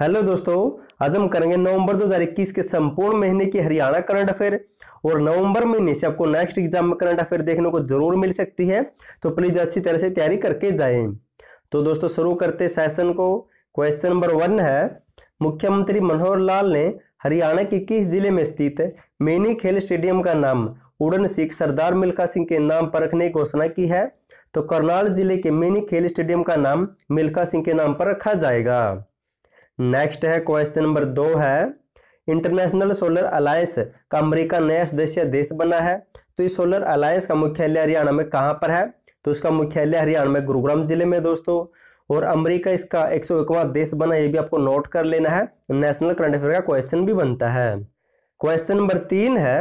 hello दोस्तों आज हम करेंगे नवंबर 2021 के संपूर्ण महीने की हरियाणा करंट अफेयर और नवंबर महीने से आपको नेक्स्ट एग्जाम में करंट अफेयर देखने को जरूर मिल सकती है तो प्लीज अच्छी तरह से तैयारी करके जाए तो दोस्तों शुरू करते सेशन को क्वेश्चन नंबर वन है मुख्यमंत्री मनोहर लाल ने हरियाणा के किस जिले में स्थित मिनी खेल स्टेडियम का नाम उड़न सिख सरदार मिल्खा सिंह के नाम पर रखने की घोषणा की है तो करनाल जिले के मिनी खेल स्टेडियम का नाम मिल्खा सिंह के नाम पर रखा जाएगा नेक्स्ट है क्वेश्चन नंबर दो है इंटरनेशनल सोलर अलायंस का अमेरिका नया सदस्य देश बना है तो इस सोलर अलायंस का मुख्यालय हरियाणा में कहां पर है तो इसका मुख्यालय हरियाणा में गुरुग्राम जिले में दोस्तों और अमेरिका इसका एक देश बना ये भी आपको नोट कर लेना है नेशनल करंट अफेयर का क्वेश्चन भी बनता है क्वेश्चन नंबर तीन है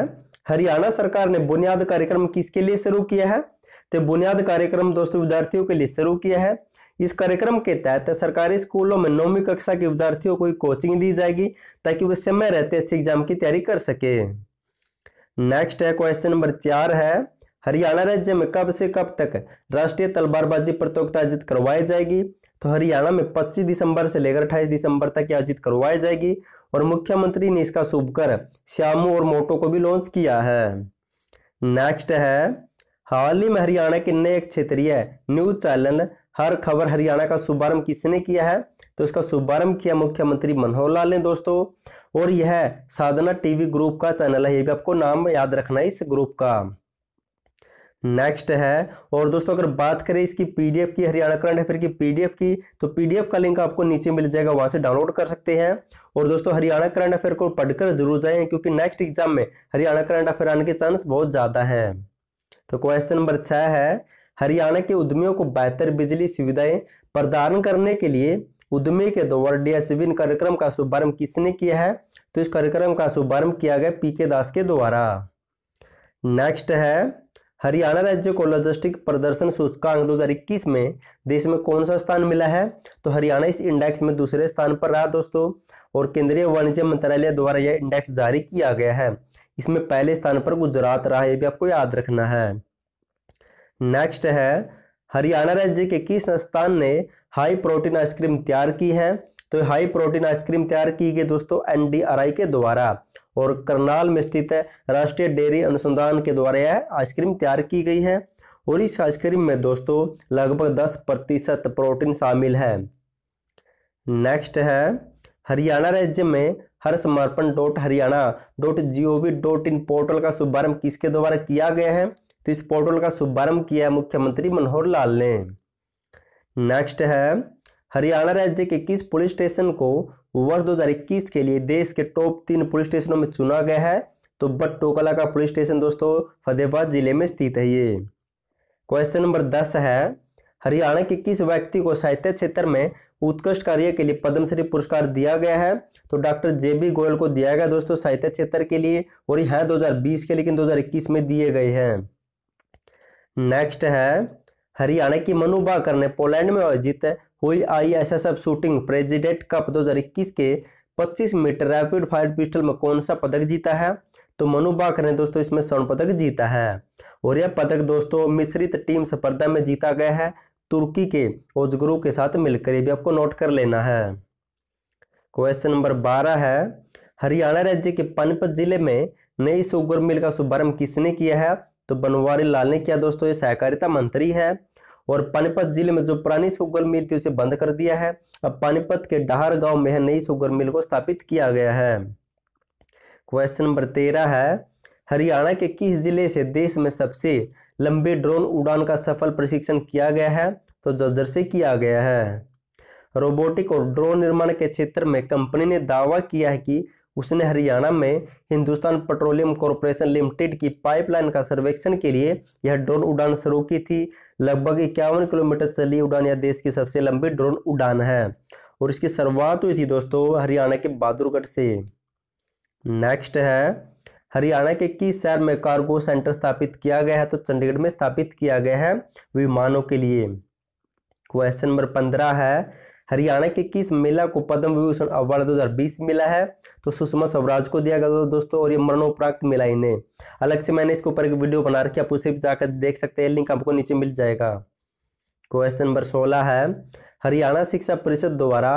हरियाणा सरकार ने बुनियाद कार्यक्रम किसके लिए शुरू किया है तो बुनियाद कार्यक्रम दोस्तों विद्यार्थियों के लिए शुरू किया है इस कार्यक्रम के तहत सरकारी स्कूलों में नौवीं कक्षा के विद्यार्थियों को कोचिंग दी जाएगी ताकि वे समय रहते अच्छे एग्जाम की तैयारी कर सके नेक्स्ट है क्वेश्चन नंबर चार है हरियाणा राज्य में कब से कब तक राष्ट्रीय तलवारबाजी प्रतियोगिता आयोजित करवाई जाएगी तो हरियाणा में 25 दिसंबर से लेकर 28 दिसंबर तक आयोजित करवाई जाएगी और मुख्यमंत्री ने इसका शुभकर श्यामू और मोटो को भी लॉन्च किया है नेक्स्ट है हाल ही में हरियाणा के नए क्षेत्रीय न्यूज चैनल हर खबर हरियाणा का शुभारंभ किसने किया है तो इसका शुभारंभ किया मुख्यमंत्री मनोहर लाल ने दोस्तों और यह साधना टीवी ग्रुप का चैनल है ये भी आपको नाम याद रखना है इस ग्रुप का नेक्स्ट है और दोस्तों अगर बात करें इसकी पीडीएफ की हरियाणा करंट अफेयर की पीडीएफ की तो पीडीएफ का लिंक आपको नीचे मिल जाएगा वहां से डाउनलोड कर सकते हैं और दोस्तों हरियाणा करंट अफेयर को पढ़कर जरूर जाए क्योंकि नेक्स्ट एग्जाम में हरियाणा करंट अफेयर आने के चांस बहुत ज़्यादा है तो क्वेश्चन नंबर छह है हरियाणा के उद्यमियों को बेहतर बिजली सुविधाएं प्रदान करने के लिए उद्यमी के द्वारा डीएसविन कार्यक्रम का शुभारंभ किसने किया है तो इस कार्यक्रम का शुभारंभ किया गया पी के दास के द्वारा नेक्स्ट है हरियाणा राज्य को लॉजिस्टिक प्रदर्शन सूचकांक 2021 में देश में कौन सा स्थान मिला है तो हरियाणा इस इंडेक्स में दूसरे स्थान पर रहा दोस्तों और केंद्रीय वाणिज्य मंत्रालय द्वारा यह इंडेक्स जारी किया गया है इसमें पहले स्थान पर गुजरात रहा यह भी आपको याद रखना है नेक्स्ट है हरियाणा राज्य के किस संस्थान ने हाई प्रोटीन आइसक्रीम तैयार की है तो हाई प्रोटीन आइसक्रीम तैयार की गई दोस्तों एनडीआरआई के द्वारा और करनाल में स्थित है राष्ट्रीय डेयरी अनुसंधान के द्वारा यह आइसक्रीम तैयार की गई है और इस आइसक्रीम में दोस्तों लगभग दस प्रतिशत प्रोटीन शामिल है नेक्स्ट है हरियाणा राज्य में Har Samarpan dot Haryana dot G O V dot in portal का शुभारंभ किसके द्वारा किया गया है तो इस पोर्टल का शुभारंभ किया मुख्यमंत्री मनोहर लाल ने नेक्स्ट है हरियाणा राज्य के किस पुलिस स्टेशन को वर्ष दो के लिए देश के टॉप तीन पुलिस स्टेशनों में चुना गया है तो बट का पुलिस स्टेशन दोस्तों फतेहाबाद जिले में स्थित है ये क्वेश्चन नंबर दस है हरियाणा के किस व्यक्ति को साहित्य क्षेत्र में उत्कृष्ट कार्य के लिए पद्मश्री पुरस्कार दिया गया है तो डॉक्टर जे बी गोयल को दिया गया दोस्तों साहित्य क्षेत्र के लिए और यह 2020 के लेकिन 2021 में दिए गए हैं नेक्स्ट है हरियाणा की मनु बाकर ने पोलैंड में आयोजित हुई I S S F shooting president cup 2021 के 25 मीटर रैपिड फायर पिस्टल में कौन सा पदक जीता है तो मनु बाकर ने दोस्तों इसमें स्वर्ण पदक जीता है और यह पदक दोस्तों मिश्रित टीम स्पर्धा में जीता गया है तुर्की के ओजगुरु के साथ मिलकर ये भी आपको नोट कर लेना है क्वेश्चन नंबर बारह है हरियाणा राज्य के पानीपत जिले में नई सुगर मिल का शुभारंभ किसने किया है तो बनवारी लाल ने किया दोस्तों ये सहकारिता मंत्री है और पानीपत जिले में जो पुरानी सुगर मिल थी उसे बंद कर दिया है अब पानीपत के डहार गांव में नई सुगर मिल को स्थापित किया गया है क्वेश्चन नंबर तेरह है हरियाणा के किस जिले से देश में सबसे लंबे ड्रोन उड़ान का सफल प्रशिक्षण किया गया है तो जर्जर से किया गया है रोबोटिक और ड्रोन निर्माण के क्षेत्र में कंपनी ने दावा किया है कि उसने हरियाणा में हिंदुस्तान पेट्रोलियम कॉरपोरेशन लिमिटेड की पाइपलाइन का सर्वेक्षण के लिए यह ड्रोन उड़ान शुरू की थी लगभग इक्यावन किलोमीटर चली उड़ान यह देश की सबसे लंबी ड्रोन उड़ान है और इसकी शुरुआत हुई थी दोस्तों हरियाणा के बहादुरगढ़ से नेक्स्ट है हरियाणा के किस शहर में कार्गो सेंटर स्थापित किया गया है तो चंडीगढ़ में स्थापित किया गया है विमानों के लिए क्वेश्चन नंबर पंद्रह है हरियाणा के किस मेला को पद्म विभूषण अवार्ड 2020 मिला है तो सुषमा स्वराज को दिया गया था दोस्तों और ये मरणोपरांत मिला इन्हें अलग से मैंने इसके ऊपर एक वीडियो बना रखी आप उसे भी जाकर देख सकते हैं लिंक आपको नीचे मिल जाएगा क्वेश्चन नंबर सोलह है हरियाणा शिक्षा परिषद द्वारा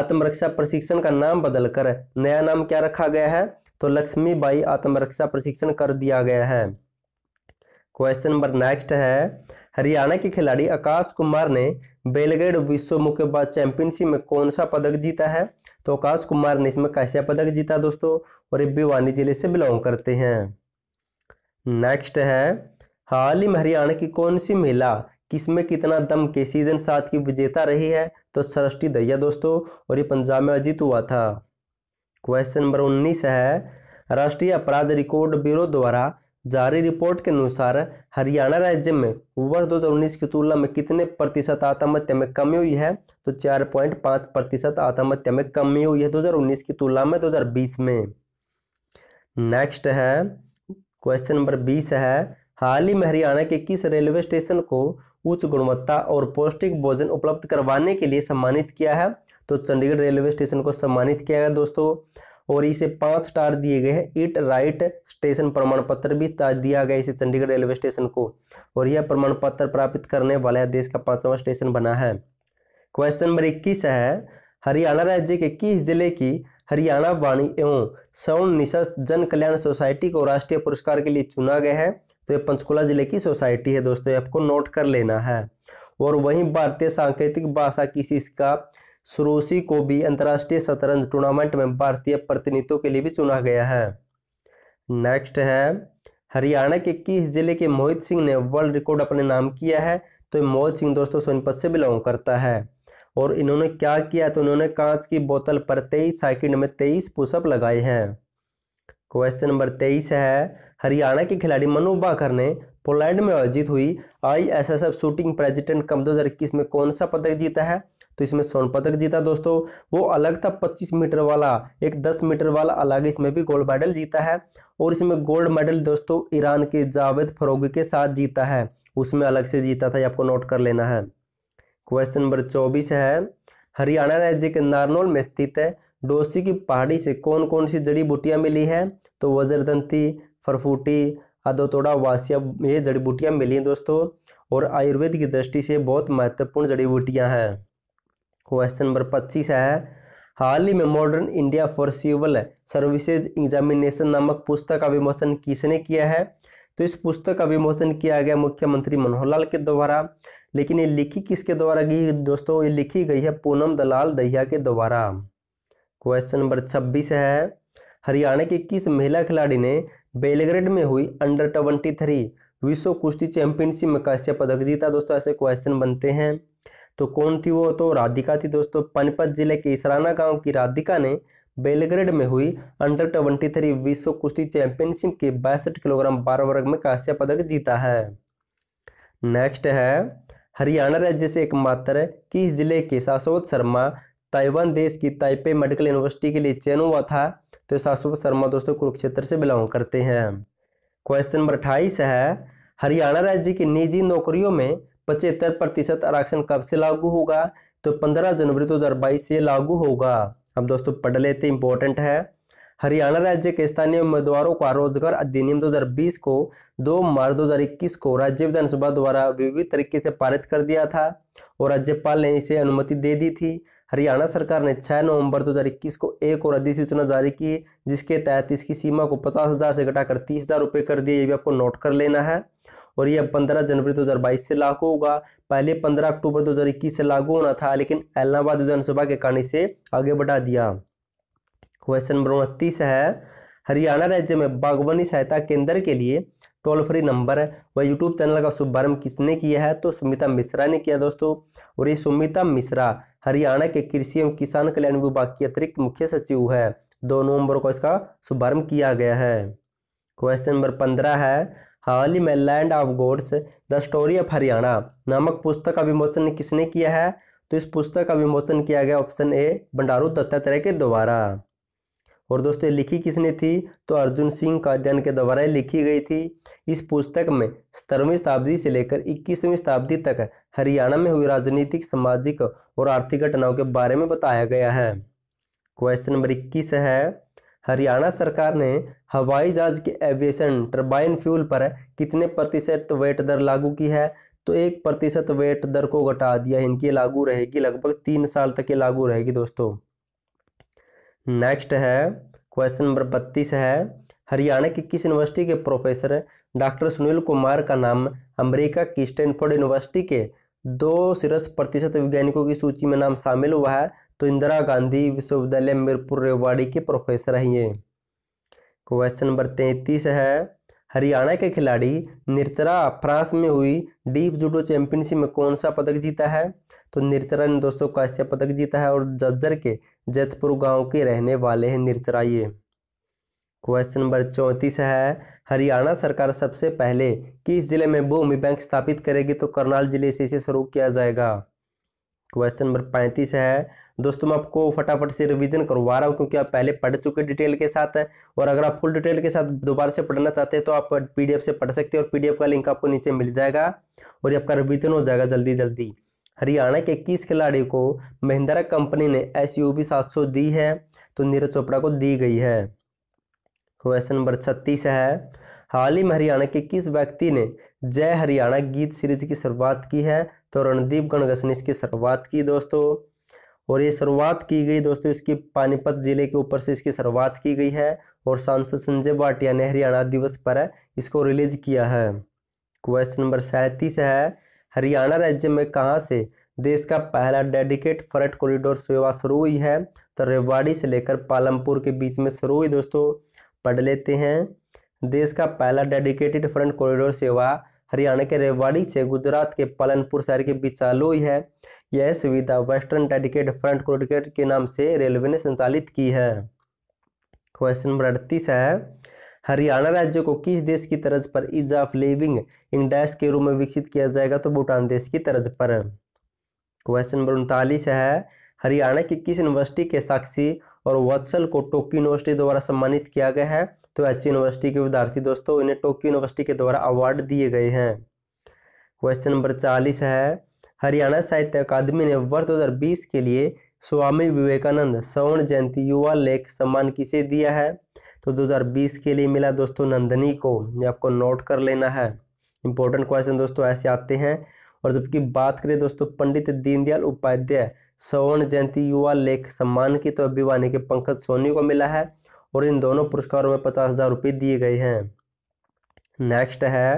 आत्मरक्षा प्रशिक्षण का नाम बदलकर नया नाम क्या रखा गया है तो लक्ष्मी बाई आत्मरक्षा प्रशिक्षण कर दिया गया है क्वेश्चन नंबर नेक्स्ट है हरियाणा के खिलाड़ी आकाश कुमार ने बेलग्रेड विश्व मुक्केबाज चैंपियनशिप में कौन सा पदक जीता है तो आकाश कुमार ने इसमें कैसे पदक जीता दोस्तों और ये भिवानी जिले से बिलोंग करते हैं नेक्स्ट है हाल ही में हरियाणा की कौन सी महिला किसमें कितना दम के सीजन सात की विजेता रही है तो सृष्टि दैया दोस्तों और ये पंजाब में अजीत हुआ था क्वेश्चन नंबर उन्नीस है राष्ट्रीय अपराध रिकॉर्ड ब्यूरो द्वारा जारी रिपोर्ट के अनुसार हरियाणा राज्य में वर्ष 2019 की तुलना में कितने प्रतिशत आत्महत्या में कमी हुई है तो 4.5 प्रतिशत आत्महत्या में कमी हुई है 2019 की तुलना में 2020 में नेक्स्ट है क्वेश्चन नंबर 20 है हाल ही में हरियाणा के किस रेलवे स्टेशन को उच्च गुणवत्ता और पौष्टिक भोजन उपलब्ध करवाने के लिए सम्मानित किया है तो चंडीगढ़ रेलवे स्टेशन को सम्मानित किया गया दोस्तों और इसे पांच स्टार दिए गए हैं इट राइट स्टेशन प्रमाण पत्र भी दिया गया इसे चंडीगढ़ रेलवे स्टेशन को और यह प्रमाण पत्र प्राप्त करने वाला देश का पांचवा स्टेशन बना है क्वेश्चन नंबर इक्कीस है हरियाणा राज्य के किस जिले की हरियाणा वाणी एवं सौन निशस्त जन कल्याण सोसाइटी को राष्ट्रीय पुरस्कार के लिए चुना गया है तो यह पंचकुला जिले की सोसाइटी है दोस्तों आपको नोट कर लेना है और वहीं भारतीय सांकेतिक भाषा की का सुरोसी को भी अंतर्राष्ट्रीय शतरंज टूर्नामेंट में भारतीय प्रतिनिधित्व के लिए भी चुना गया है नेक्स्ट है हरियाणा के किस जिले के मोहित सिंह ने वर्ल्ड रिकॉर्ड अपने नाम किया है तो मोहित सिंह दोस्तों सोनीपत से बिलोंग करता है और इन्होंने क्या किया तो इन्होंने कांच की बोतल पर तेईस सेकंड में तेईस पुशअप लगाए हैं क्वेश्चन नंबर तेईस है हरियाणा के खिलाड़ी मनु बाखर ने पोलैंड में आयोजित हुई I S S F shooting president cup दो में कौन सा पदक जीता है तो इसमें स्वर्ण पदक जीता दोस्तों वो अलग था पच्चीस मीटर वाला एक दस मीटर वाला अलग इसमें भी गोल्ड मेडल जीता है और इसमें गोल्ड मेडल दोस्तों ईरान के जावेद फरोग के साथ जीता है उसमें अलग से जीता था ये आपको नोट कर लेना है क्वेश्चन नंबर चौबीस है हरियाणा राज्य के नारनौल में स्थित है डोसी की पहाड़ी से कौन कौन सी जड़ी बूटियाँ मिली हैं तो वज्रदंती फरफूटी अदोतोड़ा वासिया ये जड़ी बूटियाँ मिली दोस्तों और आयुर्वेद की दृष्टि से बहुत महत्वपूर्ण जड़ी बूटियाँ हैं क्वेश्चन नंबर पच्चीस है हाल ही में modern India for civil services examination नामक पुस्तक का विमोचन किसने किया है तो इस पुस्तक का विमोचन किया गया मुख्यमंत्री मनोहर लाल के द्वारा लेकिन ये लिखी किसके द्वारा गई दोस्तों ये लिखी गई है पूनम दलाल दहिया के द्वारा क्वेश्चन नंबर छब्बीस है हरियाणा की किस महिला खिलाड़ी ने बेलग्रेड में हुई अंडर ट्वेंटी थ्री विश्व कुश्ती चैंपियनशिप में कैसे पदक जीता दोस्तों ऐसे क्वेश्चन बनते हैं तो कौन थी वो तो राधिका थी दोस्तों पनपत जिले के इसराना गांव की राधिका ने बेलग्रेड में हुई अंडर ट्वेंटी थ्री विश्व कुश्ती चैंपियनशिप के बासठ किलोग्राम बारह वर्ग में कांस्य पदक जीता है नेक्स्ट है हरियाणा राज्य से एकमात्र किस जिले के शाश्वत शर्मा ताइवान देश की ताइपे मेडिकल यूनिवर्सिटी के लिए चयन हुआ था तो शाश्वत शर्मा दोस्तों कुरुक्षेत्र से बिलोंग करते हैं क्वेश्चन नंबर अट्ठाईस है हरियाणा राज्य की निजी नौकरियों में पचहत्तर प्रतिशत आरक्षण कब से लागू होगा तो 15 जनवरी 2022 से लागू होगा अब दोस्तों पढ़ लेते इंपॉर्टेंट है हरियाणा राज्य के स्थानीय उम्मीदवारों का रोजगार अधिनियम 2020 को 2 मार्च 2021 को राज्य विधानसभा द्वारा विविध तरीके से पारित कर दिया था और राज्यपाल ने इसे अनुमति दे दी थी हरियाणा सरकार ने 6 नवंबर 2021 को एक और अधिसूचना जारी की जिसके तहत इसकी सीमा को पचास हज़ार से घटाकर तीस हज़ार रुपये कर दिए ये भी आपको नोट कर लेना है और ये अब 15 जनवरी 2022 से लागू होगा पहले 15 अक्टूबर 2021 से लागू होना था लेकिन इलाहाबाद विधानसभा के कारण इसे आगे बढ़ा दिया क्वेश्चन नंबर उनतीस है हरियाणा राज्य में बागवानी सहायता केंद्र के लिए टोल फ्री नंबर व यूट्यूब चैनल का शुभारंभ किसने किया है तो सुमिता मिश्रा ने किया दोस्तों और ये सुमिता मिश्रा हरियाणा के कृषि एवं किसान कल्याण विभाग की अतिरिक्त मुख्य सचिव है दो नवंबर को इसका शुभारंभ किया गया है क्वेश्चन नंबर पंद्रह है हाल ही में land of gods the story of Haryana नामक पुस्तक का विमोचन किसने किया है तो इस पुस्तक का विमोचन किया गया ऑप्शन ए बंडारू दत्तात्रेय के द्वारा और दोस्तों लिखी किसने थी तो अर्जुन सिंह अध्ययन के द्वारा लिखी गई थी इस पुस्तक में सत्रहवीं शताब्दी से लेकर इक्कीसवीं शताब्दी तक हरियाणा में हुई राजनीतिक सामाजिक और आर्थिक घटनाओं के बारे में बताया गया है क्वेश्चन नंबर इक्कीस है हरियाणा सरकार ने हवाई जहाज के एविएशन टर्बाइन फ्यूल पर कितने प्रतिशत वेट दर लागू की है तो एक प्रतिशत वेट दर को घटा दिया है इनकी लागू रहेगी लगभग तीन साल तक ये लागू रहेगी दोस्तों नेक्स्ट है क्वेश्चन नंबर बत्तीस है हरियाणा की किस यूनिवर्सिटी के प्रोफेसर डॉक्टर सुनील कुमार का नाम अमेरिका की स्टैनफोर्ड यूनिवर्सिटी के दो सिरस प्रतिशत वैज्ञानिकों की सूची में नाम शामिल हुआ है तो इंदिरा गांधी विश्वविद्यालय मीरपुर रेवाड़ी के प्रोफेसर हैं ये क्वेश्चन नंबर तैंतीस है हरियाणा के खिलाड़ी निर्चरा फ्रांस में हुई डीप जूडो चैंपियनशिप में कौन सा पदक जीता है तो निर्चरा ने दोस्तों कांस्य पदक जीता है और जज्जर के जतपुर गांव के रहने वाले हैं निर्चरा ये क्वेश्चन नंबर चौंतीस है हरियाणा सरकार सबसे पहले किस जिले में भूमि बैंक स्थापित करेगी तो करनाल जिले से इसे शुरू किया जाएगा क्वेश्चन नंबर पैंतीस है दोस्तों मैं आपको फटाफट से रिवीजन करवा रहा हूँ क्योंकि आप पहले पढ़ चुके डिटेल के साथ है और अगर आप फुल डिटेल के साथ दोबारा से पढ़ना चाहते हैं तो आप पीडीएफ से पढ़ सकते हैं और पीडीएफ का लिंक आपको नीचे मिल जाएगा और ये आपका रिवीजन हो जाएगा जल्दी जल्दी हरियाणा के किस खिलाड़ी को महिंद्रा कंपनी ने एस यू दी है तो नीरज चोपड़ा को दी गई है क्वेश्चन नंबर छत्तीस है हाल ही में हरियाणा के किस व्यक्ति ने जय हरियाणा गीत सीरीज की शुरुआत की है तो रणदीप ने इसकी शुरुआत की दोस्तों और ये शुरुआत की गई दोस्तों इसकी पानीपत जिले के ऊपर से इसकी शुरुआत की गई है और सांसद संजय भाटिया ने हरियाणा दिवस पर इसको रिलीज किया है क्वेश्चन नंबर सैंतीस है हरियाणा राज्य में कहाँ से देश का पहला डेडिकेट फ्रेट कॉरिडोर सेवा शुरू हुई है तो रेवाड़ी से लेकर पालमपुर के बीच में शुरू हुई दोस्तों पढ़ लेते हैं देश का पहला डेडिकेटेड फ्रंट कॉरिडोर सेवा हरियाणा के रेवाड़ी से गुजरात के पालनपुर शहर के बीच चालू है यह सुविधा वेस्टर्न डेडिकेट फ्रंट कोडिकेट के नाम से रेलवे ने संचालित की है क्वेश्चन नंबर अड़तीस है हरियाणा राज्य को किस देश की तर्ज पर इज ऑफ लिविंग इन के रूप में विकसित किया जाएगा तो भूटान देश की तर्ज पर क्वेश्चन नंबर उनतालीस है हरियाणा की किस यूनिवर्सिटी के साक्षी और वत्सल को टोक्यो यूनिवर्सिटी द्वारा सम्मानित किया गया है तो एच यूनिवर्सिटी के विद्यार्थी दोस्तों इन्हें टोक्यो यूनिवर्सिटी के द्वारा अवार्ड दिए गए हैं क्वेश्चन नंबर चालीस है हरियाणा साहित्य अकादमी ने वर्ष दो के लिए स्वामी विवेकानंद स्वर्ण जयंती युवा लेख सम्मान किसे दिया है तो 2020 के लिए मिला दोस्तों नंदनी को ये आपको नोट कर लेना है इंपॉर्टेंट क्वेश्चन दोस्तों ऐसे आते हैं और जबकि बात करें दोस्तों पंडित दीनदयाल उपाध्याय स्वर्ण जयंती युवा लेख सम्मान की तो अभिवानी के पंकज सोनी को मिला है और इन दोनों पुरस्कारों में पचास हजार रुपये दिए गए हैं नेक्स्ट है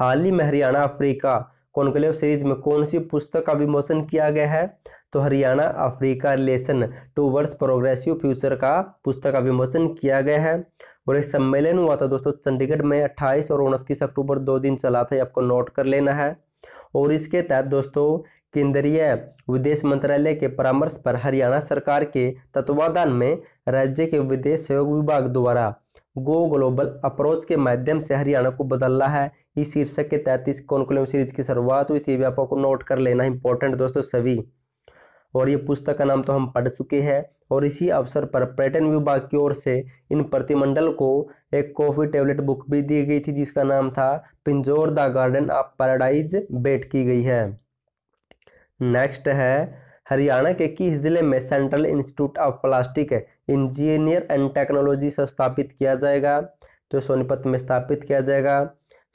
हाल ही में हरियाणा अफ्रीका कॉन्क्लेव सीरीज में कौन सी पुस्तक का विमोचन किया गया है तो Haryana Africa relation towards progressive future का पुस्तक का विमोचन किया गया है और एक सम्मेलन हुआ था दोस्तों चंडीगढ़ में 28 और उनतीस अक्टूबर दो दिन चला था आपको नोट कर लेना है और इसके तहत दोस्तों केंद्रीय विदेश मंत्रालय के परामर्श पर हरियाणा सरकार के तत्वाधान में राज्य के विदेश सहयोग विभाग द्वारा गो ग्लोबल अप्रोच के माध्यम से हरियाणा को बदलना है इस शीर्षक के तहत इस कॉन्क्लेव सीरीज की शुरुआत हुई थी व्यापक को नोट कर लेना इंपॉर्टेंट दोस्तों सभी और ये पुस्तक का नाम तो हम पढ़ चुके हैं और इसी अवसर पर पर्यटन विभाग की ओर से इन प्रतिमंडल को एक कॉफ़ी टेबलेट बुक भी दी गई थी जिसका नाम था Pinjore the garden of paradise बेट की गई है नेक्स्ट है हरियाणा के किस जिले में central institute of plastic engineer and technology से स्थापित किया जाएगा तो सोनीपत में स्थापित किया जाएगा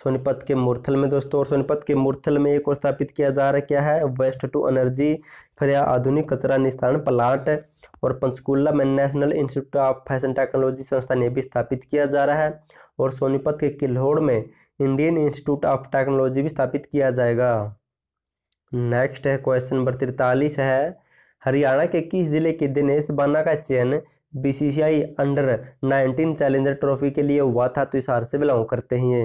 सोनीपत के मुरथल में दोस्तों और सोनीपत के मुरथल में एक और स्थापित किया जा रहा क्या है वेस्ट टू एनर्जी फिर यह आधुनिक कचरा निस्तारण प्लांट और पंचकूला में national institute of fashion technology संस्थान ये भी स्थापित किया जा रहा है और सोनीपत के किल्होड़ में इंडियन इंस्टीट्यूट ऑफ टेक्नोलॉजी भी स्थापित किया जाएगा नेक्स्ट है क्वेश्चन नंबर तिरतालीस है हरियाणा के किस जिले के दिनेश बाना का चयन बीसीसीआई अंडर 19 चैलेंजर ट्रॉफी के लिए हुआ था तो इस हार से बिलोंग करते हैं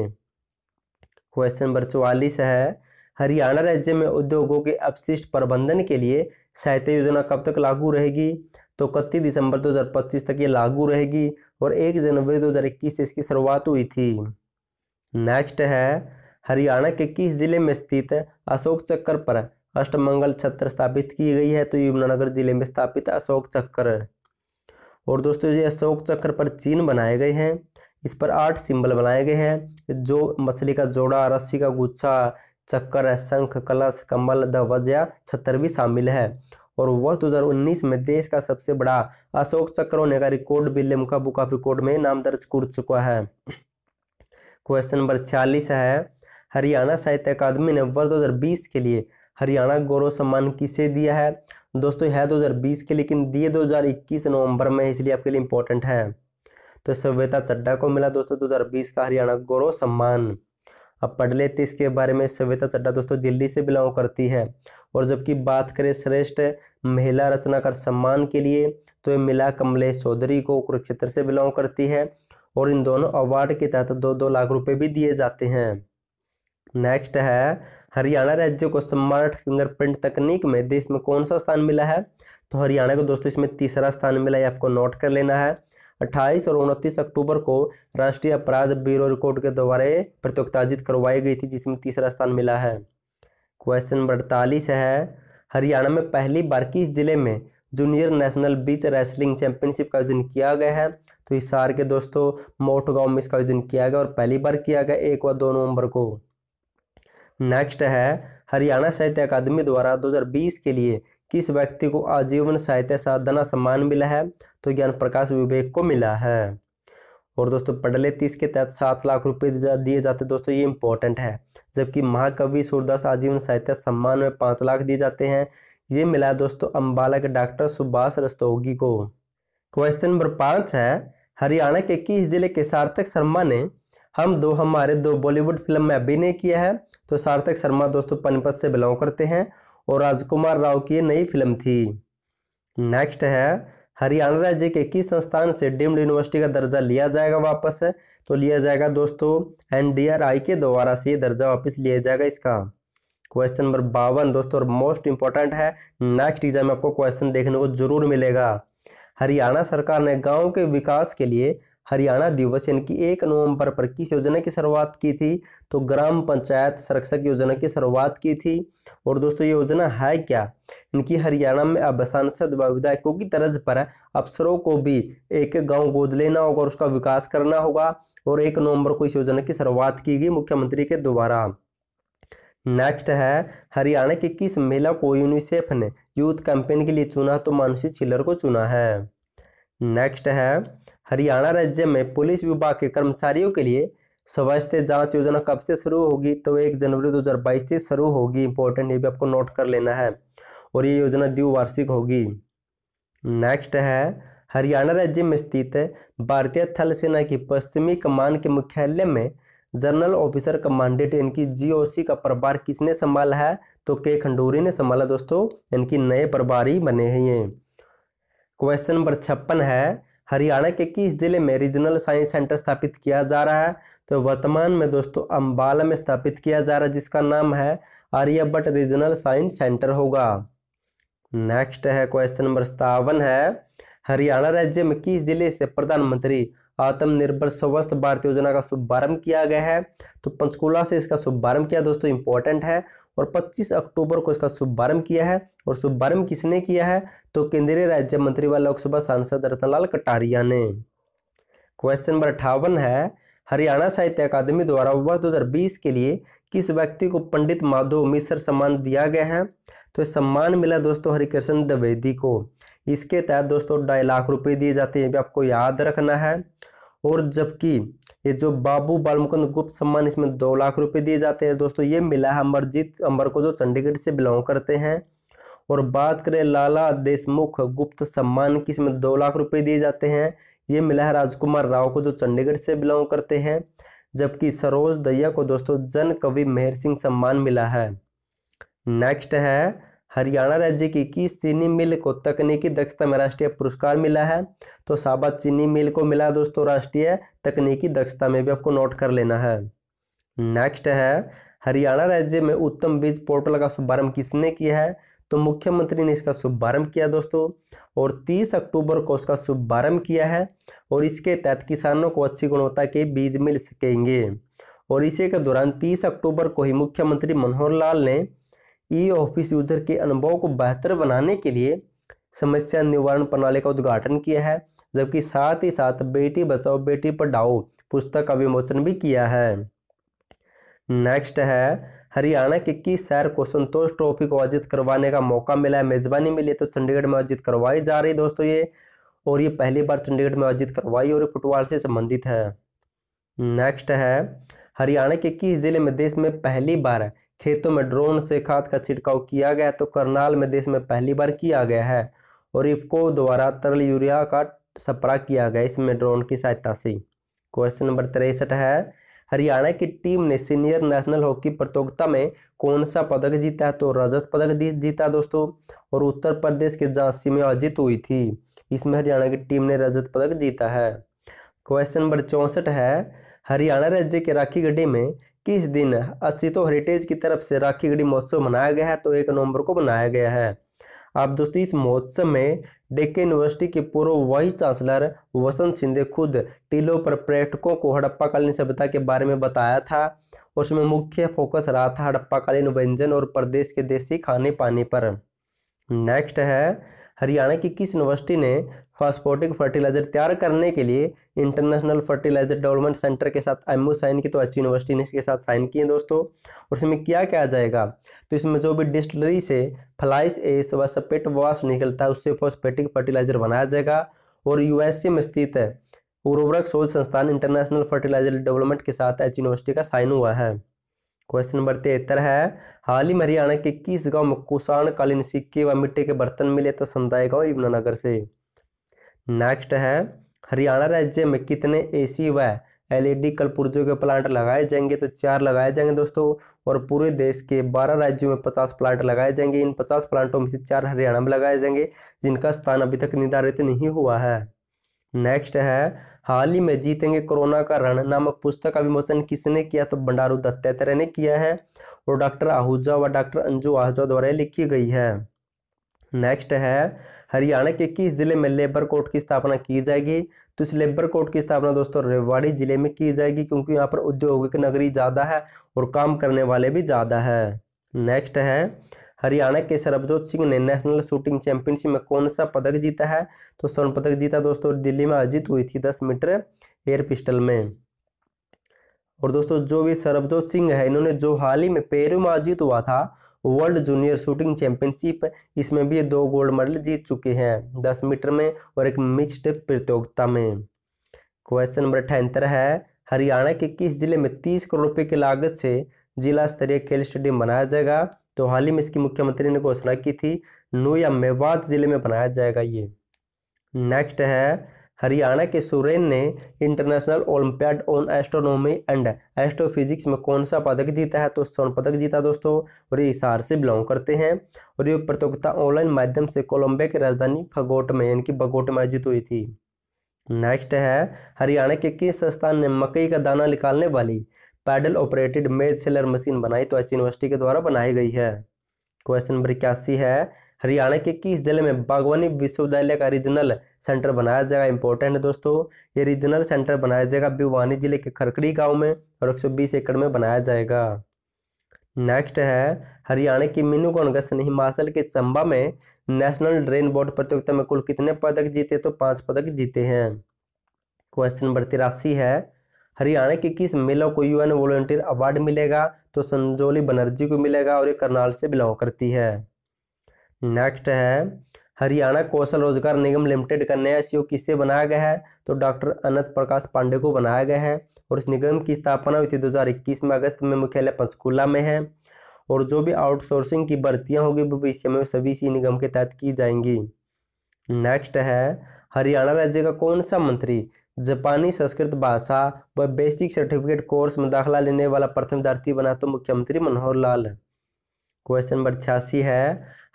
क्वेश्चन नंबर चौवालीस है हरियाणा राज्य में उद्योगों के अपशिष्ट प्रबंधन के लिए सहायता योजना कब तक लागू रहेगी तो इकतीस दिसंबर 2025 तक ये लागू रहेगी और एक जनवरी 2021 से इसकी शुरुआत हुई थी नेक्स्ट है हरियाणा के किस जिले में स्थित अशोक चक्र पर अष्टमंगल छत्र स्थापित की गई है तो यमुनानगर जिले में स्थापित अशोक चक्र और दोस्तों ये अशोक चक्र पर चीन बनाए गए हैं इस पर आठ सिंबल बनाए गए हैं जो मछली का जोड़ा रस्सी का गुच्छा चक्कर शंख कलश कम्बल ध्वज या छत्र भी शामिल है और वर्ष 2019 में देश का सबसे बड़ा अशोक चक्र होने का रिकॉर्ड विलियम का बुक ऑफ रिकॉर्ड में नाम दर्ज कर चुका है क्वेश्चन नंबर छियालीस है हरियाणा साहित्य अकादमी ने वर्ष बीस के लिए हरियाणा गौरव सम्मान किसे दिया है दोस्तों है 2020 के लेकिन दिए 2021 नवंबर में इसलिए आपके लिए इंपॉर्टेंट है तो सभ्यता चड्डा को मिला दोस्तों 2020 का हरियाणा गौरव सम्मान अब पढ़ लेते इसके बारे में सव्यता चड्डा दोस्तों दिल्ली से बिलोंग करती है और जबकि बात करें श्रेष्ठ महिला रचनाकार सम्मान के लिए तो ये मिला कमलेश चौधरी को कुरुक्षेत्र से बिलोंग करती है और इन दोनों अवार्ड के तहत दो दो लाख रुपए भी दिए जाते हैं नेक्स्ट है हरियाणा राज्य को स्मार्ट फिंगरप्रिंट तकनीक में देश में कौन सा स्थान मिला है तो हरियाणा को दोस्तों इसमें तीसरा स्थान मिला है आपको नोट कर लेना है 28 और उनतीस अक्टूबर को राष्ट्रीय अपराध ब्यूरो रिकॉर्ड के द्वारा प्रतियोगिता आयोजित करवाई गई थी जिसमें तीसरा स्थान मिला है क्वेश्चन नंबर अड़तालीस है हरियाणा में पहली बार किस जिले में junior national beach wrestling championship का आयोजन किया गया है तो हिसार के दोस्तों मोटगांव गाँव में इसका आयोजन किया गया और पहली बार किया गया एक व दो नवंबर को नेक्स्ट है हरियाणा साहित्य अकादमी द्वारा 2020 के लिए किस व्यक्ति को आजीवन साहित्य साधना सम्मान मिला है तो ज्ञान प्रकाश विवेक को मिला है और दोस्तों पडले तीस के तहत सात लाख रुपए दिए जाते दोस्तों ये इंपॉर्टेंट है जबकि महाकवि सूरदास आजीवन साहित्य सम्मान में पाँच लाख दिए जाते हैं ये मिला है दोस्तों अम्बाला के डॉक्टर सुभाष रस्तोगी को क्वेश्चन नंबर पाँच है हरियाणा के किस जिले के सार्थक शर्मा ने हम दो हमारे दो बॉलीवुड फिल्म में अभिनय किया है तो सार्थक शर्मा दोस्तों पनपत से बिलोंग करते हैं और राजकुमार राव की नई फिल्म थी नेक्स्ट है हरियाणा राज्य के किस संस्थान से डीम्ड यूनिवर्सिटी का दर्जा लिया जाएगा वापस तो लिया जाएगा दोस्तों एन के द्वारा से दर्जा वापस लिया जाएगा इसका क्वेश्चन नंबर बावन दोस्तों और मोस्ट इंपॉर्टेंट है नेक्स्ट एग्जाम में आपको क्वेश्चन देखने को जरूर मिलेगा हरियाणा सरकार ने गाँव के विकास के लिए हरियाणा दिवस यानी कि एक नवंबर पर किस योजना की शुरुआत की थी तो ग्राम पंचायत संरक्षक योजना की शुरुआत की थी और दोस्तों ये योजना है क्या इनकी हरियाणा में अब सांसद व विधायकों की तरज पर अफसरों को भी एक गांव गोद लेना होगा और उसका विकास करना होगा और एक नवंबर को इस योजना की शुरुआत की गई मुख्यमंत्री के द्वारा नेक्स्ट है हरियाणा की किस महिला को यूनिसेफ ने यूथ कैंपेन के लिए चुना तो मानसी छिलर को चुना है नेक्स्ट है हरियाणा राज्य में पुलिस विभाग के कर्मचारियों के लिए स्वास्थ्य जांच योजना कब से शुरू होगी तो एक जनवरी 2022 से शुरू होगी इंपॉर्टेंट ये भी आपको नोट कर लेना है और ये योजना द्विवार्षिक होगी नेक्स्ट है हरियाणा राज्य में स्थित भारतीय थल सेना की पश्चिमी कमान के मुख्यालय में जनरल ऑफिसर कमांडेंट इनकी जीओसी का प्रभार किसने संभाला है तो के खंडूरी ने संभाला दोस्तों इनकी नए प्रभारी बने हैं ये क्वेश्चन नंबर छप्पन है हरियाणा के किस जिले में रीजनल साइंस सेंटर स्थापित किया जा रहा है तो वर्तमान में दोस्तों अम्बाला में स्थापित किया जा रहा है जिसका नाम है आर्यभट्ट रीजनल साइंस सेंटर होगा नेक्स्ट है क्वेश्चन नंबर सतावन है हरियाणा राज्य में किस जिले से प्रधानमंत्री आत्मनिर्भर स्वस्थ भारत योजना का शुभारंभ किया गया है तो पंचकूला से इसका शुभारंभ किया दोस्तों इंपॉर्टेंट है और 25 अक्टूबर को इसका शुभारंभ किया है और शुभारंभ किसने किया है तो केंद्रीय राज्य मंत्री व लोकसभा सांसद रतनलाल कटारिया ने क्वेश्चन नंबर अठावन है हरियाणा साहित्य अकादमी द्वारा वर्ष दो के लिए किस व्यक्ति को पंडित माधव मिश्र सम्मान दिया गया है तो सम्मान मिला दोस्तों हरिकृष्ण द्विवेदी को इसके तहत दोस्तों ढाई लाख रुपए दिए जाते हैं भी आपको याद रखना है और जबकि ये जो बाबू बालमुकुंद गुप्त सम्मान इसमें दो लाख रुपए दिए जाते हैं दोस्तों ये मिला है अमरजीत अंबर को जो चंडीगढ़ से बिलोंग करते हैं और बात करें लाला देशमुख गुप्त सम्मान की इसमें दो लाख रुपए दिए जाते हैं ये मिला है राजकुमार राव को जो चंडीगढ़ से बिलोंग करते हैं जबकि सरोज दैया को दोस्तों जन कवि मेहर सिंह सम्मान मिला है नेक्स्ट है हरियाणा राज्य की किस चीनी मिल को तकनीकी दक्षता में राष्ट्रीय पुरस्कार मिला है तो साबा चीनी मिल को मिला दोस्तों राष्ट्रीय तकनीकी दक्षता में भी आपको नोट कर लेना है नेक्स्ट है हरियाणा राज्य में उत्तम बीज पोर्टल का शुभारंभ किसने किया है तो मुख्यमंत्री ने इसका शुभारंभ किया दोस्तों और 30 अक्टूबर को उसका शुभारंभ किया है और इसके तहत किसानों को अच्छी गुणवत्ता के बीज मिल सकेंगे और इसी के दौरान 30 अक्टूबर को ही मुख्यमंत्री मनोहर लाल ने ई ऑफिस यूजर के अनुभव को बेहतर बनाने के लिए समस्या निवारण प्रणाली का उद्घाटन किया है जबकि साथ ही साथ बेटी बचाओ बेटी पढ़ाओ पुस्तक का विमोचन भी किया है नेक्स्ट है हरियाणा के किस शहर को संतोष ट्रॉफी को आयोजित करवाने का मौका मिला है मेजबानी मिली तो चंडीगढ़ में आयोजित करवाई जा रही दोस्तों ये और ये पहली बार चंडीगढ़ में आयोजित करवाई और फुटबॉल से संबंधित है नेक्स्ट है हरियाणा के किस जिले में देश में पहली बार खेतों में ड्रोन से खाद का छिड़काव किया गया तो करनाल में देश में पहली बार किया गया है और इफको द्वारा तरल यूरिया का सप्रा किया गया इसमें ड्रोन की सहायता से क्वेश्चन नंबर तिरसठ है हरियाणा की टीम ने सीनियर नेशनल हॉकी प्रतियोगिता में कौन सा पदक जीता है तो रजत पदक जीता दोस्तों और उत्तर प्रदेश के झांसी में आयोजित हुई थी इसमें हरियाणा की टीम ने रजत पदक जीता है क्वेश्चन नंबर चौंसठ है हरियाणा राज्य के राखी गड्ढे में किस दिन अस्तित्व हेरिटेज की तरफ से राखी गढ़ी महोत्सव मनाया गया है तो एक नवंबर को मनाया गया है आप दोस्तों इस महोत्सव में डेके यूनिवर्सिटी के पूर्व वाइस चांसलर वसंत सिंधे खुद टीलों पर पर्यटकों को हड़प्पाकालीन सभ्यता के बारे में बताया था उसमें मुख्य फोकस रहा था हड़प्पाकालीन व्यंजन और प्रदेश के देसी खाने पानी पर नेक्स्ट है हरियाणा की किस यूनिवर्सिटी ने फास्फोटिक फर्टिलाइजर तैयार करने के लिए इंटरनेशनल फर्टिलाइजर डेवलपमेंट सेंटर के साथ एमओ साइन की तो अच्छी यूनिवर्सिटी ने इसके साथ साइन किए दोस्तों और इसमें क्या क्या जाएगा तो इसमें जो भी डिस्टलरी से फ्लाइस एस व सपेट वॉश निकलता है उससे फॉस्फेटिक फर्टिलाइजर बनाया जाएगा और यूएसए में स्थित है उर्वरक शोध संस्थान इंटरनेशनल फर्टिलाइजर डेवलपमेंट के साथ एच यूनिवर्सिटी का साइन हुआ है क्वेश्चन नंबर तिहत्तर है हाल ही में हरियाणा के किस गांव में कुषाण कालीन सिक्के व मिट्टी के बर्तन मिले तो संदाय गांव यमुनानगर से नेक्स्ट है हरियाणा राज्य में कितने एसी व एलईडी e कलपुर्जों के प्लांट लगाए जाएंगे तो चार लगाए जाएंगे दोस्तों और पूरे देश के 12 राज्यों में 50 प्लांट लगाए जाएंगे इन 50 प्लांटों में से चार हरियाणा में लगाए जाएंगे जिनका स्थान अभी तक निर्धारित नहीं हुआ है नेक्स्ट है हाल ही में जीतेंगे कोरोना का रण नामक पुस्तक का विमोचन किसने किया तो बंडारू दत्तात्रेय ने किया है और डॉक्टर आहूजा व डॉक्टर अंजू आहूजा द्वारा लिखी गई है नेक्स्ट है हरियाणा के किस जिले में लेबर कोर्ट की स्थापना की जाएगी तो इस लेबर कोर्ट की स्थापना दोस्तों रेवाड़ी जिले में की जाएगी क्योंकि यहाँ पर औद्योगिक नगरी ज़्यादा है और काम करने वाले भी ज़्यादा है नेक्स्ट है हरियाणा के सरबजोत सिंह ने नेशनल शूटिंग चैंपियनशिप में कौन सा पदक जीता है तो स्वर्ण पदक जीता दोस्तों दिल्ली में आयोजित हुई थी दस मीटर एयर पिस्टल में और दोस्तों जो भी सरबजोत सिंह है इन्होंने जो हाल ही में पेरू में आयोजित हुआ था वर्ल्ड जूनियर शूटिंग चैंपियनशिप इसमें भी दो गोल्ड मेडल जीत चुके हैं दस मीटर में और एक मिक्स्ड प्रतियोगिता में क्वेश्चन नंबर अठहत्तर है हरियाणा के किस जिले में तीस करोड़ रुपये की लागत से जिला स्तरीय खेल स्टेडियम बनाया जाएगा तो हाल ही में इसकी मुख्यमंत्री ने घोषणा की थी नोया या मेवात जिले में बनाया जाएगा ये नेक्स्ट है हरियाणा के सुरेन ने international olympiad on astronomy and astrophysics में कौन सा पदक जीता है तो स्वर्ण पदक जीता दोस्तों और ये हिसार से बिलोंग करते हैं और ये प्रतियोगिता ऑनलाइन माध्यम से कोलंबिया की राजधानी फगोट में यानी कि बगोट में आयोजित हुई थी नेक्स्ट है हरियाणा के किस संस्थान ने मकई का दाना निकालने वाली pedal operated maize sheller machine बनाई तो एच यूनिवर्सिटी के द्वारा बनाई गई है क्वेश्चन नंबर इक्यासी है हरियाणा के किस जिले में बागवानी विश्वविद्यालय का रीजनल सेंटर बनाया जाएगा इंपॉर्टेंट है दोस्तों ये रीजनल सेंटर बनाया जाएगा भिवानी जिले के खरकड़ी गांव में और 120 एकड़ में बनाया जाएगा नेक्स्ट है हरियाणा की मीनू गोनगस हिमाचल के चंबा में नेशनल ड्रेन बोर्ड प्रतियोगिता में कुल कितने पदक जीते तो पाँच पदक जीते हैं क्वेश्चन नंबर तिरासी है हरियाणा के किस मेला को यूएन वॉलंटियर अवार्ड मिलेगा तो संजोली बनर्जी को मिलेगा और ये करनाल से बिलोंग करती है नेक्स्ट है हरियाणा कौशल रोजगार निगम लिमिटेड का नया सी किससे बनाया गया है तो डॉक्टर अनंत प्रकाश पांडे को बनाया गया है और इस निगम की स्थापना हुई थी 2021 में अगस्त में मुख्यालय पंचकूला में है और जो भी आउटसोर्सिंग की भर्तियां होगी भविष्य में सभी इसी निगम के तहत की जाएंगी नेक्स्ट है हरियाणा राज्य का कौन सा मंत्री जापानी संस्कृत भाषा व बेसिक सर्टिफिकेट कोर्स में दाखिला लेने वाला प्रथम विद्यार्थी बना तो मुख्यमंत्री मनोहर लाल है क्वेश्चन नंबर छियासी है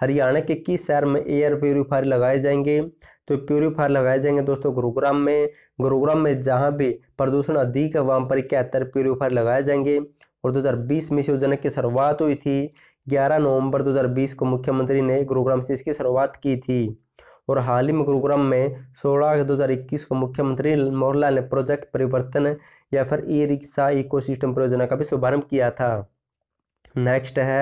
हरियाणा के किस शहर में एयर प्योरीफायर लगाए जाएंगे तो प्योरीफायर लगाए जाएंगे दोस्तों गुरुग्राम में गुरुग्राम में जहाँ भी प्रदूषण अधिक है वहाँ पर इकहत्तर प्योरीफायर लगाए जाएंगे और 2020 में इस योजना की शुरुआत हुई थी 11 नवंबर 2020 को मुख्यमंत्री ने गुरुग्राम से इसकी शुरुआत की थी और हाल ही में गुरुग्राम में सोलह अगस्त दो को मुख्यमंत्री मोहरलाल ने प्रोजेक्ट परिवर्तन या फिर ई रिक्शा इकोसिस्टम परियोजना का भी शुभारम्भ किया था नेक्स्ट है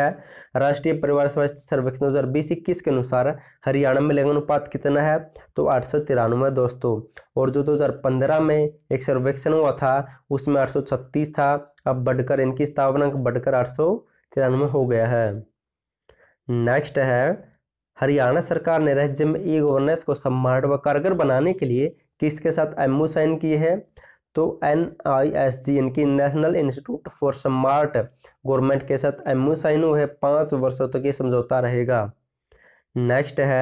राष्ट्रीय परिवार स्वास्थ्य सर्वेक्षण दो हज़ार बीस इक्कीस के अनुसार हरियाणा में लिंगानुपात कितना है तो आठ सौ तिरानवे दोस्तों और जो 2015 में एक सर्वेक्षण हुआ था उसमें आठ सौ छत्तीस था अब बढ़कर इनकी स्थापना बढ़कर आठ सौ तिरानवे हो गया है नेक्स्ट है हरियाणा सरकार ने राज्य में ई गवर्नेंस को सम्मान व कारगर बनाने के लिए किसके साथ एमओ साइन किए हैं तो एन आई एस जी इनकी national institute for smart government के साथ एम साइन हुए पाँच वर्षों तक तो ये समझौता रहेगा नेक्स्ट है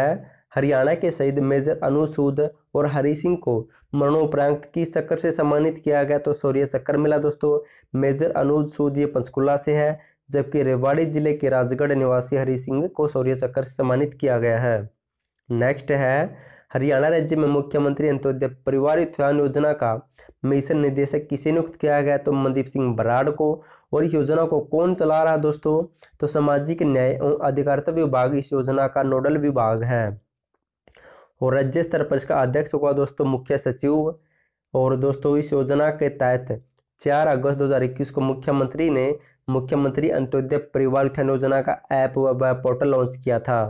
हरियाणा के शहीद मेजर अनुसूद और हरि सिंह को मरणोपरांत की चक्कर से सम्मानित किया गया तो शौर्य चक्कर मिला दोस्तों मेजर अनुसूद ये पंचकुला से है जबकि रेवाड़ी जिले के राजगढ़ निवासी हरि सिंह को शौर्य चक्कर से सम्मानित किया गया है नेक्स्ट है हरियाणा राज्य में मुख्यमंत्री अंत्योदय परिवार उत्थान योजना का मिशन निदेशक किसे नियुक्त किया गया तो मनदीप सिंह बराड़ को और इस योजना को कौन चला रहा है दोस्तों तो सामाजिक न्याय एवं अधिकारिता विभाग इस योजना का नोडल विभाग है और राज्य स्तर पर इसका अध्यक्ष होगा दोस्तों मुख्य सचिव और दोस्तों इस योजना के तहत चार अगस्त दो को मुख्यमंत्री ने मुख्यमंत्री अंत्योदय परिवार उत्थान योजना का ऐप व पोर्टल लॉन्च किया था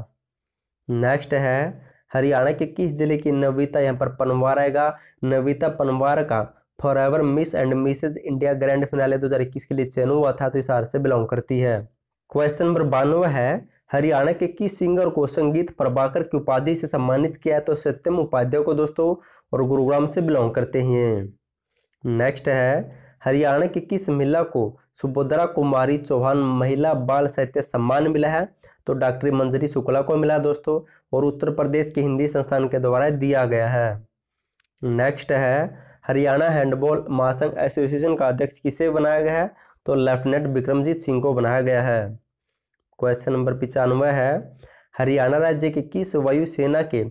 नेक्स्ट है हरियाणा के किस जिले की नविता यहाँ पर पनवार आएगा नविता पनवार का forever miss and mrs India grand finale 2021 के लिए चयन हुआ था तो इस हार से बिलोंग करती है क्वेश्चन नंबर बानवे है हरियाणा के किस सिंगर को संगीत प्रभाकर की उपाधि से सम्मानित किया है तो सत्यम उपाध्याय को दोस्तों और गुरुग्राम से बिलोंग करते हैं नेक्स्ट है हरियाणा के किस महिला को सुभद्रा कुमारी चौहान महिला बाल साहित्य सम्मान मिला है तो डॉक्टर मंजरी शुक्ला को मिला दोस्तों और उत्तर प्रदेश के हिंदी संस्थान के द्वारा दिया गया है नेक्स्ट है हरियाणा हैंडबॉल महासंघ एसोसिएशन का अध्यक्ष किसे बनाया गया है तो लेफ्टिनेंट विक्रमजीत सिंह को बनाया गया है क्वेश्चन नंबर पिचानवे है हरियाणा राज्य के किस वायुसेना के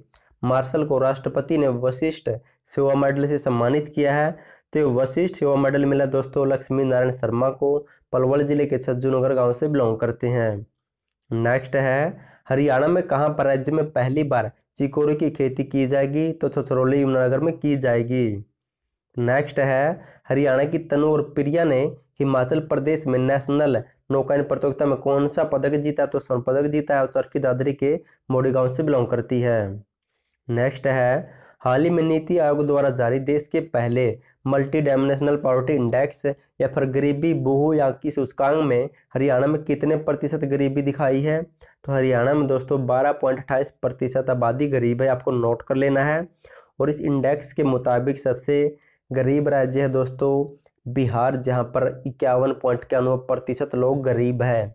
मार्शल को राष्ट्रपति ने वशिष्ठ सेवा मेडल से सम्मानित किया है तो वशिष्ठ युवा मेडल मिला दोस्तों लक्ष्मी नारायण शर्मा को पलवल जिले के सज्जूनगर गाँव से बिलोंग करते हैं नेक्स्ट है हरियाणा में कहाँ पर राज्य में पहली बार चिकोरी की खेती की जाएगी तो छछरौली यमुनानगर में की जाएगी नेक्स्ट है हरियाणा की तनु और प्रिया ने हिमाचल प्रदेश में नेशनल नौकायन प्रतियोगिता में कौन सा पदक जीता तो स्वर्ण पदक जीता है और चरखी दादरी के मोड़ी गांव से बिलोंग करती है नेक्स्ट है हाल ही में नीति आयोग द्वारा जारी देश के पहले मल्टी डायमेंशनल पॉवर्टी इंडेक्स या फिर गरीबी बहु या किस सूचकांक में हरियाणा में कितने प्रतिशत गरीबी दिखाई है तो हरियाणा में दोस्तों बारह पॉइंट अट्ठाईस प्रतिशत आबादी गरीब है आपको नोट कर लेना है और इस इंडेक्स के मुताबिक सबसे गरीब राज्य है दोस्तों बिहार जहाँ पर इक्यावन पॉइंट इक्यानवे प्रतिशत लोग गरीब है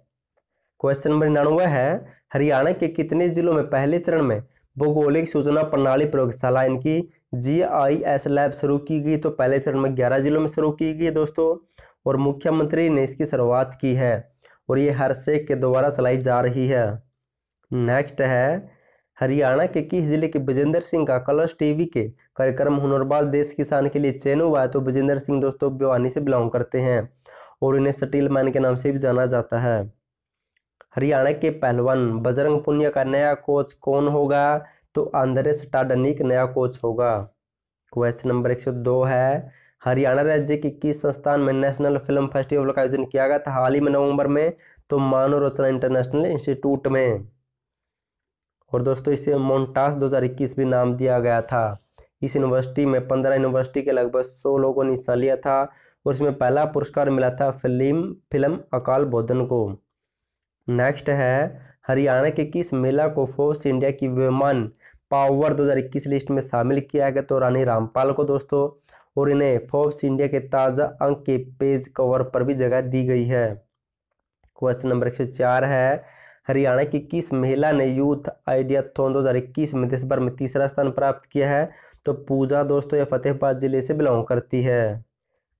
क्वेश्चन नंबर निन्यानवे है हरियाणा के कितने जिलों में पहले चरण में भौगोलिक सूचना प्रणाली प्रयोगशाला इनकी जी आई एस लैब शुरू की गई तो पहले चरण में ग्यारह जिलों में शुरू की गई दोस्तों और मुख्यमंत्री ने इसकी शुरुआत की है और ये हर शेख के द्वारा चलाई जा रही है नेक्स्ट है हरियाणा के किस जिले के विजेंद्र सिंह का कलर्स टीवी के कार्यक्रम हुनरबाज देश किसान के लिए चयन हुआ है तो विजेंद्र सिंह दोस्तों भिवानी से बिलोंग करते हैं और इन्हें सटील मैन के नाम से भी जाना जाता है हरियाणा के पहलवान बजरंग पुनिया का नया कोच कौन होगा तो आंद्रेस टाडनिक नया कोच होगा क्वेश्चन नंबर एक सौ दो है हरियाणा राज्य के किस संस्थान में नेशनल फिल्म फेस्टिवल का आयोजन किया गया था हाल ही में नवंबर में तो मानव रचना इंटरनेशनल इंस्टीट्यूट में और दोस्तों इसे मोन्टास 2021 भी नाम दिया गया था इस यूनिवर्सिटी में पंद्रह यूनिवर्सिटी के लगभग सौ लोगों ने हिस्सा लिया था और इसमें पहला पुरस्कार मिला था फिल्म फिल्म अकाल बोधन को नेक्स्ट है हरियाणा के किस मेला को फोर्स इंडिया की वुमेन पावर 2021 लिस्ट में शामिल किया गया तो रानी रामपाल को दोस्तों और इन्हें फोर्स इंडिया के ताज़ा अंक के पेज कवर पर भी जगह दी गई है क्वेश्चन नंबर एक सौ चार है हरियाणा की किस महिला ने यूथ आइडिया थोन दो हज़ार इक्कीस में देश भर में तीसरा स्थान प्राप्त किया है तो पूजा दोस्तों यह फतेहबाद जिले से बिलोंग करती है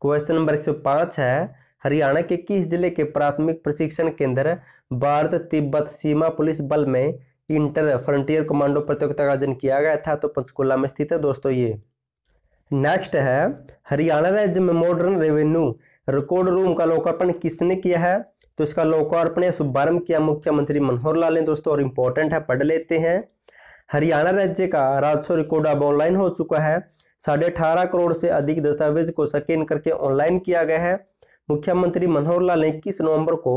क्वेश्चन नंबर एक सौ पाँच है हरियाणा के किस जिले के प्राथमिक प्रशिक्षण केंद्र भारत तिब्बत सीमा पुलिस बल में इंटर फ्रंटियर कमांडो प्रतियोगिता का आयोजन किया गया था तो पंचकुला में स्थित है दोस्तों ये नेक्स्ट है हरियाणा राज्य में मॉडर्न रेवेन्यू रिकॉर्ड रूम का लोकार्पण किसने किया है तो इसका लोकार्पण या शुभारंभ किया मुख्यमंत्री मनोहर लाल ने दोस्तों और इम्पोर्टेंट है पढ़ लेते हैं हरियाणा राज्य का राजस्व रिकॉर्ड अब ऑनलाइन हो चुका है साढ़े अठारह करोड़ से अधिक दस्तावेज को स्कैन करके ऑनलाइन किया गया है मुख्यमंत्री मनोहर लाल ने इक्कीस नवंबर को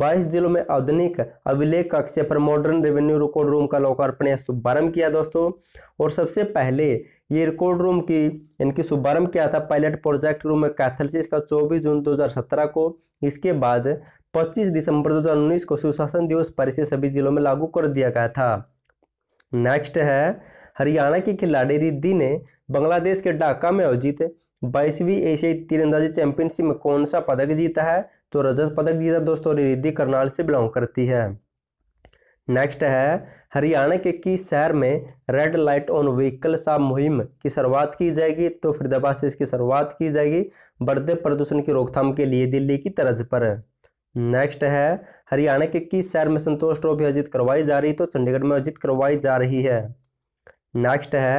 बाईस जिलों में आधुनिक अभिलेख कक्ष पर मॉडर्न रेवेन्यू रिकॉर्ड रूम का लोकार्पण या शुभारंभ किया दोस्तों और सबसे पहले ये रिकॉर्ड रूम की इनकी शुभारंभ किया था पायलट प्रोजेक्ट रूम में कैथलसिस का 24 जून 2017 को इसके बाद 25 दिसंबर 2019 को सुशासन दिवस पर इसे सभी जिलों में लागू कर दिया गया था नेक्स्ट है हरियाणा के खिलाड़ी रिद्धि ने बांग्लादेश के ढाका में आयोजित बाईसवीं एशियाई तीरंदाजी चैंपियनशिप में कौन सा पदक जीता है तो रजत पदक जीता दोस्तों रिद्धि करनाल से बिलोंग करती है नेक्स्ट है हरियाणा के किस शहर में रेड लाइट ऑन व्हीकल सा मुहिम की शुरुआत की जाएगी तो फरीदाबाद से इसकी शुरुआत की जाएगी बढ़ते प्रदूषण की रोकथाम के लिए दिल्ली की तर्ज पर नेक्स्ट है हरियाणा के किस शहर में संतोष ट्रॉफी आयोजित करवाई जा रही तो चंडीगढ़ में आयोजित करवाई जा रही है नेक्स्ट है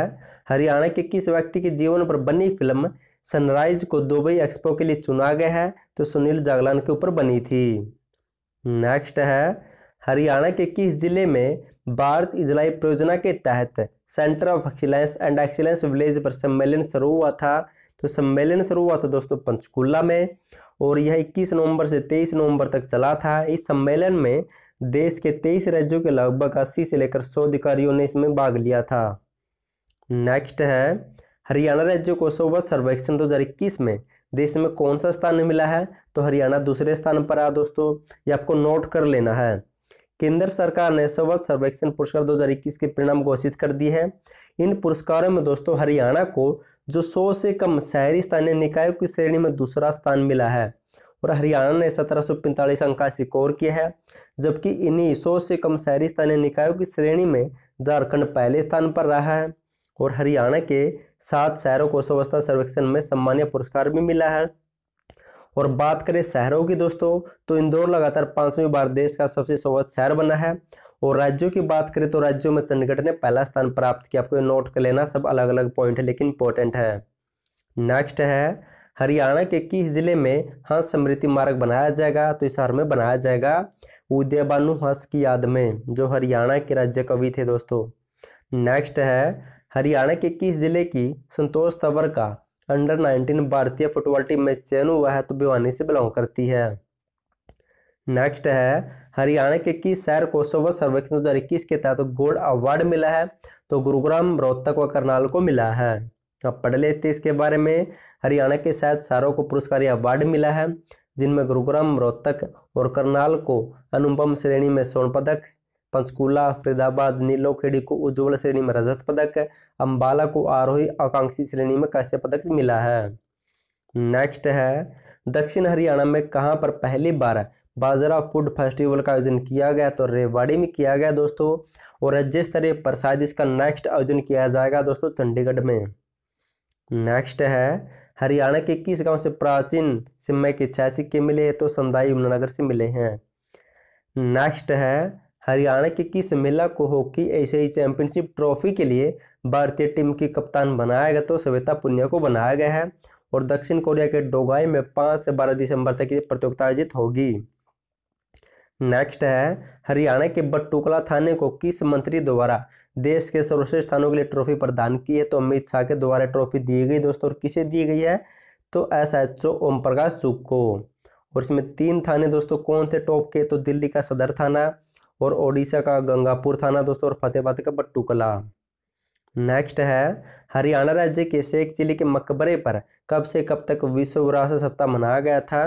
हरियाणा के किस व्यक्ति के जीवन पर बनी फिल्म सनराइज को दुबई एक्सपो के लिए चुना गया है तो सुनील जागलान के ऊपर बनी थी नेक्स्ट है हरियाणा के किस जिले में भारत इजलाई परियोजना के तहत centre of excellence and excellence village पर सम्मेलन शुरू हुआ था तो सम्मेलन शुरू हुआ था दोस्तों पंचकूला में और यह 21 नवंबर से 23 नवंबर तक चला था इस सम्मेलन में देश के 23 राज्यों के लगभग अस्सी से लेकर सौ अधिकारियों ने इसमें भाग लिया था नेक्स्ट है हरियाणा राज्य को सोबत सर्वेक्षण 2021 में देश में कौन सा स्थान मिला है तो हरियाणा दूसरे स्थान पर आया दोस्तों ये आपको नोट कर लेना है केंद्र सरकार ने स्वच्छ सर्वेक्षण पुरस्कार 2021 के परिणाम घोषित कर दिए हैं इन पुरस्कारों में दोस्तों हरियाणा को जो सौ से कम शहरी स्थानीय निकायों की श्रेणी में दूसरा स्थान मिला है और हरियाणा ने सत्रह सौ पैंतालीस अंक का स्कोर किया है जबकि इन्हीं सौ से कम शहरी स्थानीय निकायों की श्रेणी में झारखंड पहले स्थान पर रहा है और हरियाणा के सात शहरों को स्वच्छता सर्वेक्षण में सम्मान्य पुरस्कार भी मिला है और बात करें शहरों की दोस्तों तो इंदौर लगातार पांचवी बार देश का सबसे स्वच्छ शहर बना है और राज्यों की बात करें तो राज्यों में चंडीगढ़ ने पहला स्थान प्राप्त किया आपको नोट कर लेना सब अलग अलग पॉइंट है लेकिन इंपॉर्टेंट है नेक्स्ट है हरियाणा के किस जिले में हंस स्मृति मार्ग बनाया जाएगा तो इस शहर में बनाया जाएगा उदयबानु हंस की याद में जो हरियाणा के राज्य कवि थे दोस्तों नेक्स्ट है हरियाणा के किस जिले की संतोष तवर का अंडर 19 भारतीय फुटबॉल टीम में चयन हुआ है तो भिवानी से बिलोंग करती है नेक्स्ट है हरियाणा के किस शहर को सव सर्वेक्षण दो हज़ार इक्कीस के तहत तो गोल्ड अवार्ड मिला है तो गुरुग्राम रोहतक व करनाल को मिला है अब पढ़ लेते इसके बारे में हरियाणा के शायद सारों को पुरस्कार अवार्ड मिला है जिनमें गुरुग्राम रोहतक और करनाल को अनुपम श्रेणी में स्वर्ण पदक पंचकूला फरीदाबाद नीलो खेड़ी को उज्ज्वल श्रेणी में रजत पदक अम्बाला को आरोही आकांक्षी श्रेणी में कांस्य पदक मिला है नेक्स्ट है दक्षिण हरियाणा में कहाँ पर पहली बार बाजरा फूड फेस्टिवल का आयोजन किया गया तो रेवाड़ी में किया गया दोस्तों और राज्य स्तरीय पर शायद इसका नेक्स्ट आयोजन किया जाएगा दोस्तों चंडीगढ़ में नेक्स्ट है हरियाणा के किस गांव से प्राचीन सिमय के छह सिक्के मिले तो समुदाय यमुनानगर से मिले हैं नेक्स्ट है हरियाणा के किस महिला को हॉकी एशियाई चैंपियनशिप ट्रॉफी के लिए भारतीय टीम की कप्तान बनाया गया तो सविता पुनिया को बनाया गया है और दक्षिण कोरिया के डोगाई में पाँच से बारह दिसंबर तक ये प्रतियोगिता आयोजित होगी नेक्स्ट है हरियाणा के बटुकला थाने को किस मंत्री द्वारा देश के सर्वश्रेष्ठ स्थानों के लिए ट्रॉफी प्रदान की है तो अमित शाह के द्वारा ट्रॉफी दी गई दोस्तों और किसे दी गई है तो एस एच ओ ओम प्रकाश चुक को और इसमें तीन थाने दोस्तों कौन थे टॉप के तो दिल्ली का सदर थाना और ओडिशा का गंगापुर थाना दोस्तों और फतेहाबाद का बट्टूकला नेक्स्ट है हरियाणा राज्य के सेक जिले के मकबरे पर कब से कब तक विश्व विरासत सप्ताह मनाया गया था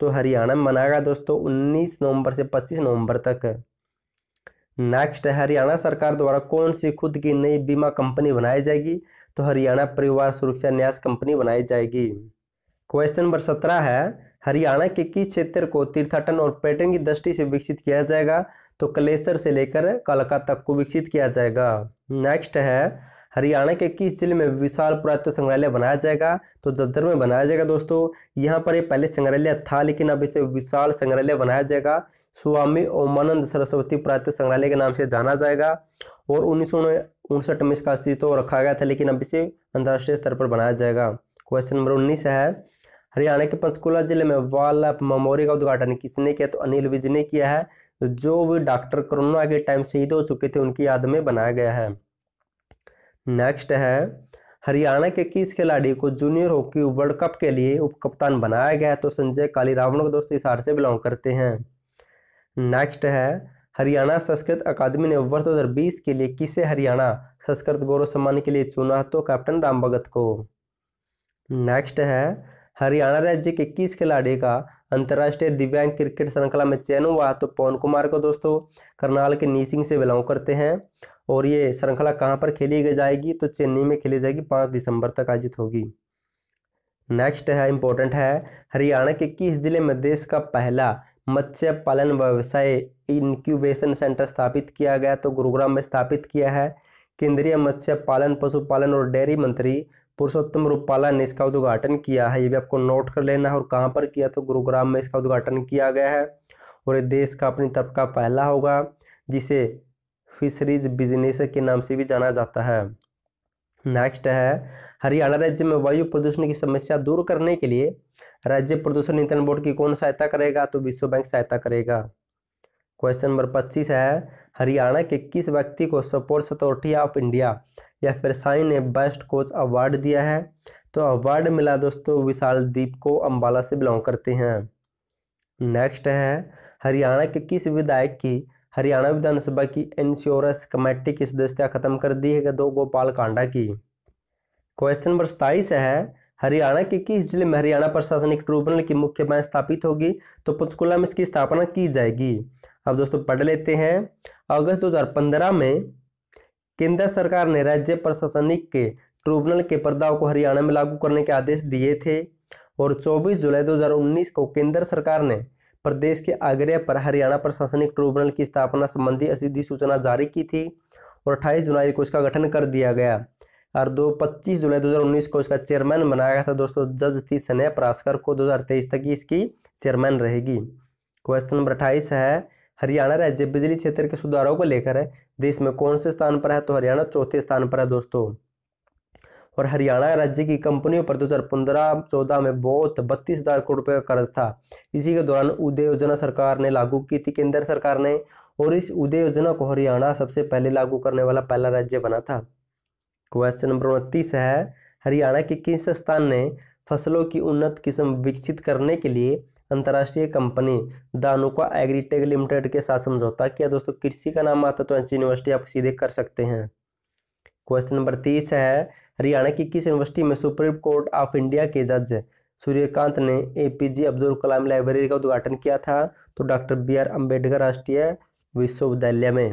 तो हरियाणा में मनाया गया दोस्तों 19 नवंबर से 25 नवंबर तक नेक्स्ट हरियाणा सरकार द्वारा कौन सी खुद की नई बीमा कंपनी बनाई जाएगी तो हरियाणा परिवार सुरक्षा न्यास कंपनी बनाई जाएगी क्वेश्चन नंबर सत्रह है हरियाणा के किस क्षेत्र को तीर्थाटन और पर्यटन की दृष्टि से विकसित किया जाएगा तो कलेसर से लेकर कालका तक को विकसित किया जाएगा नेक्स्ट है हरियाणा के किस जिले में विशाल पुरातत्व संग्रहालय बनाया जाएगा तो जज्जर में बनाया जाएगा दोस्तों यहाँ पर ये पहले संग्रहालय था लेकिन अब इसे विशाल संग्रहालय बनाया जाएगा स्वामी ओमानंद सरस्वती पुरातत्व संग्रहालय के नाम से जाना जाएगा और उन्नीस उनसठ में इसका अस्तित्व रखा गया था लेकिन अब इसे अंतर्राष्ट्रीय स्तर पर बनाया जाएगा क्वेश्चन नंबर उन्नीस है हरियाणा के पंचकुला जिले में वालप मेमोरी का उद्घाटन किसने किया तो अनिल विज ने किया है तो जो भी डॉक्टर कोरोना के टाइम शहीद हो चुके थे उनकी याद में बनाया गया है नेक्स्ट है हरियाणा के किस खिलाड़ी को जूनियर हॉकी वर्ल्ड कप के लिए उप कप्तान बनाया गया है तो संजय काली रावण को दोस्त इशार से बिलोंग करते हैं नेक्स्ट है हरियाणा संस्कृत अकादमी ने वर्ष बीस के लिए किसे हरियाणा संस्कृत गौरव सम्मान के लिए चुना तो कैप्टन राम भगत को नेक्स्ट है हरियाणा राज्य के किस खिलाड़ी का अंतर्राष्ट्रीय दिव्यांग क्रिकेट श्रृंखला में चयन हुआ तो पवन कुमार को दोस्तों करनाल के नीसिंग से बिलोंग करते हैं और ये श्रृंखला कहाँ पर खेली जाएगी तो चेन्नई में खेली जाएगी पाँच दिसंबर तक आयोजित होगी नेक्स्ट है इम्पोर्टेंट है हरियाणा के किस जिले में देश का पहला मत्स्य पालन व्यवसाय इनक्यूबेशन सेंटर स्थापित किया गया तो गुरुग्राम में स्थापित किया है केंद्रीय मत्स्य पालन पशुपालन और डेयरी मंत्री पुरुषोत्तम रूपाला ने इसका उद्घाटन किया है ये भी आपको नोट कर लेना है और कहाँ पर किया तो गुरुग्राम में इसका उद्घाटन किया गया है और ये देश का अपनी तरफ का पहला होगा जिसे फिशरीज बिजनेस के नाम से भी जाना जाता है नेक्स्ट है हरियाणा राज्य में वायु प्रदूषण की समस्या दूर करने के लिए राज्य प्रदूषण नियंत्रण बोर्ड की कौन सहायता करेगा तो विश्व बैंक सहायता करेगा क्वेश्चन नंबर पच्चीस है हरियाणा के किस व्यक्ति को सपोर्ट अथॉरिटी ऑफ इंडिया या फिर साई ने बेस्ट कोच अवार्ड दिया है तो अवार्ड मिला दोस्तों विशाल दीप को अम्बाला से बिलोंग करते हैं नेक्स्ट है हरियाणा के किस विधायक की हरियाणा विधानसभा की इंश्योरेंस कमेटी की सदस्यता खत्म कर दी है दो गोपाल कांडा की क्वेश्चन नंबर सताईस है हरियाणा के किस जिले में हरियाणा प्रशासनिक ट्रिब्यूनल की मुख्य बैंक स्थापित होगी तो पंचकुला में इसकी स्थापना की जाएगी अब दोस्तों पढ़ लेते हैं अगस्त 2015 में केंद्र सरकार ने राज्य प्रशासनिक के ट्रिब्यूनल के प्रस्ताव को हरियाणा में लागू करने के आदेश दिए थे और 24 जुलाई 2019 को केंद्र सरकार ने प्रदेश के आग्रह पर हरियाणा प्रशासनिक ट्रिब्यूनल की स्थापना संबंधी अधिसूचना जारी की थी और 28 जुलाई को इसका गठन कर दिया गया और दो पच्चीस जुलाई 2019 को इसका चेयरमैन बनाया गया था दोस्तों जज थी सने परास्कर को 2023 तक इसकी चेयरमैन रहेगी क्वेश्चन नंबर अट्ठाईस है हरियाणा राज्य बिजली क्षेत्र के सुधारों को लेकर देश में कौन से स्थान पर है तो हरियाणा चौथे स्थान पर है दोस्तों और हरियाणा राज्य की कंपनियों पर दो हजार पंद्रह चौदह में बहुत बत्तीस हजार करोड़ रुपये का कर्ज था इसी के दौरान उदय योजना सरकार ने लागू की थी केंद्र सरकार ने और इस उदय योजना को हरियाणा सबसे पहले लागू करने वाला पहला राज्य बना था क्वेश्चन नंबर उनतीस है हरियाणा के किस स्थान ने फसलों की उन्नत किस्म विकसित करने के लिए अंतर्राष्ट्रीय कंपनी दानुका एग्रीटेक लिमिटेड के साथ समझौता किया दोस्तों कृषि का नाम आता तो एनसी यूनिवर्सिटी आप सीधे कर सकते हैं क्वेश्चन नंबर तीस है हरियाणा की किस यूनिवर्सिटी में सुप्रीम कोर्ट ऑफ इंडिया के जज सूर्यकांत ने एपीजे अब्दुल कलाम लाइब्रेरी का उद्घाटन किया था तो डॉक्टर बी आर अम्बेडकर राष्ट्रीय विश्वविद्यालय में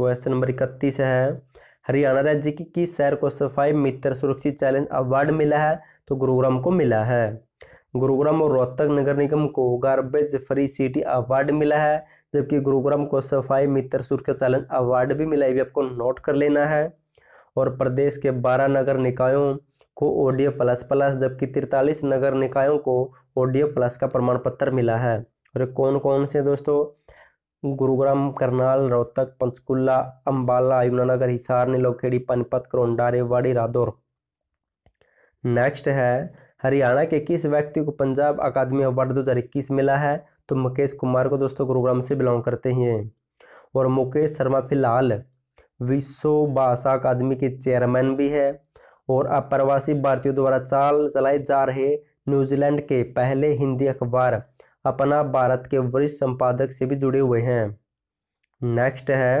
क्वेश्चन नंबर इकतीस है हरियाणा राज्य की किस शहर को सफाई मित्र सुरक्षित चैलेंज अवार्ड मिला है तो गुरुग्राम को मिला है गुरुग्राम और रोहतक नगर निगम को गार्बेज फ्री सिटी अवार्ड मिला है जबकि गुरुग्राम को सफाई मित्र सुरक्षा चालन अवार्ड भी मिला है भी आपको नोट कर लेना है और प्रदेश के 12 नगर निकायों को ओडीए प्लस प्लस जबकि तिरतालीस नगर निकायों को ओडीए प्लस का प्रमाण पत्र मिला है और कौन कौन से दोस्तों गुरुग्राम करनाल रोहतक पंचकुला अम्बाला यमुनानगर हिसार नीलोखेड़ी पनपत करोंडा रेवाड़ी रादौर नेक्स्ट है हरियाणा के किस व्यक्ति को पंजाब अकादमी अवार्ड दो हज़ार इक्कीस मिला है तो मुकेश कुमार को दोस्तों गुरुग्राम से बिलोंग करते हैं और मुकेश शर्मा फिलहाल विश्व भाषा अकादमी के चेयरमैन भी है और अप्रवासी भारतीयों द्वारा चाल चलाए जा रहे न्यूजीलैंड के पहले हिंदी अखबार अपना भारत के वरिष्ठ संपादक से भी जुड़े हुए हैं नेक्स्ट है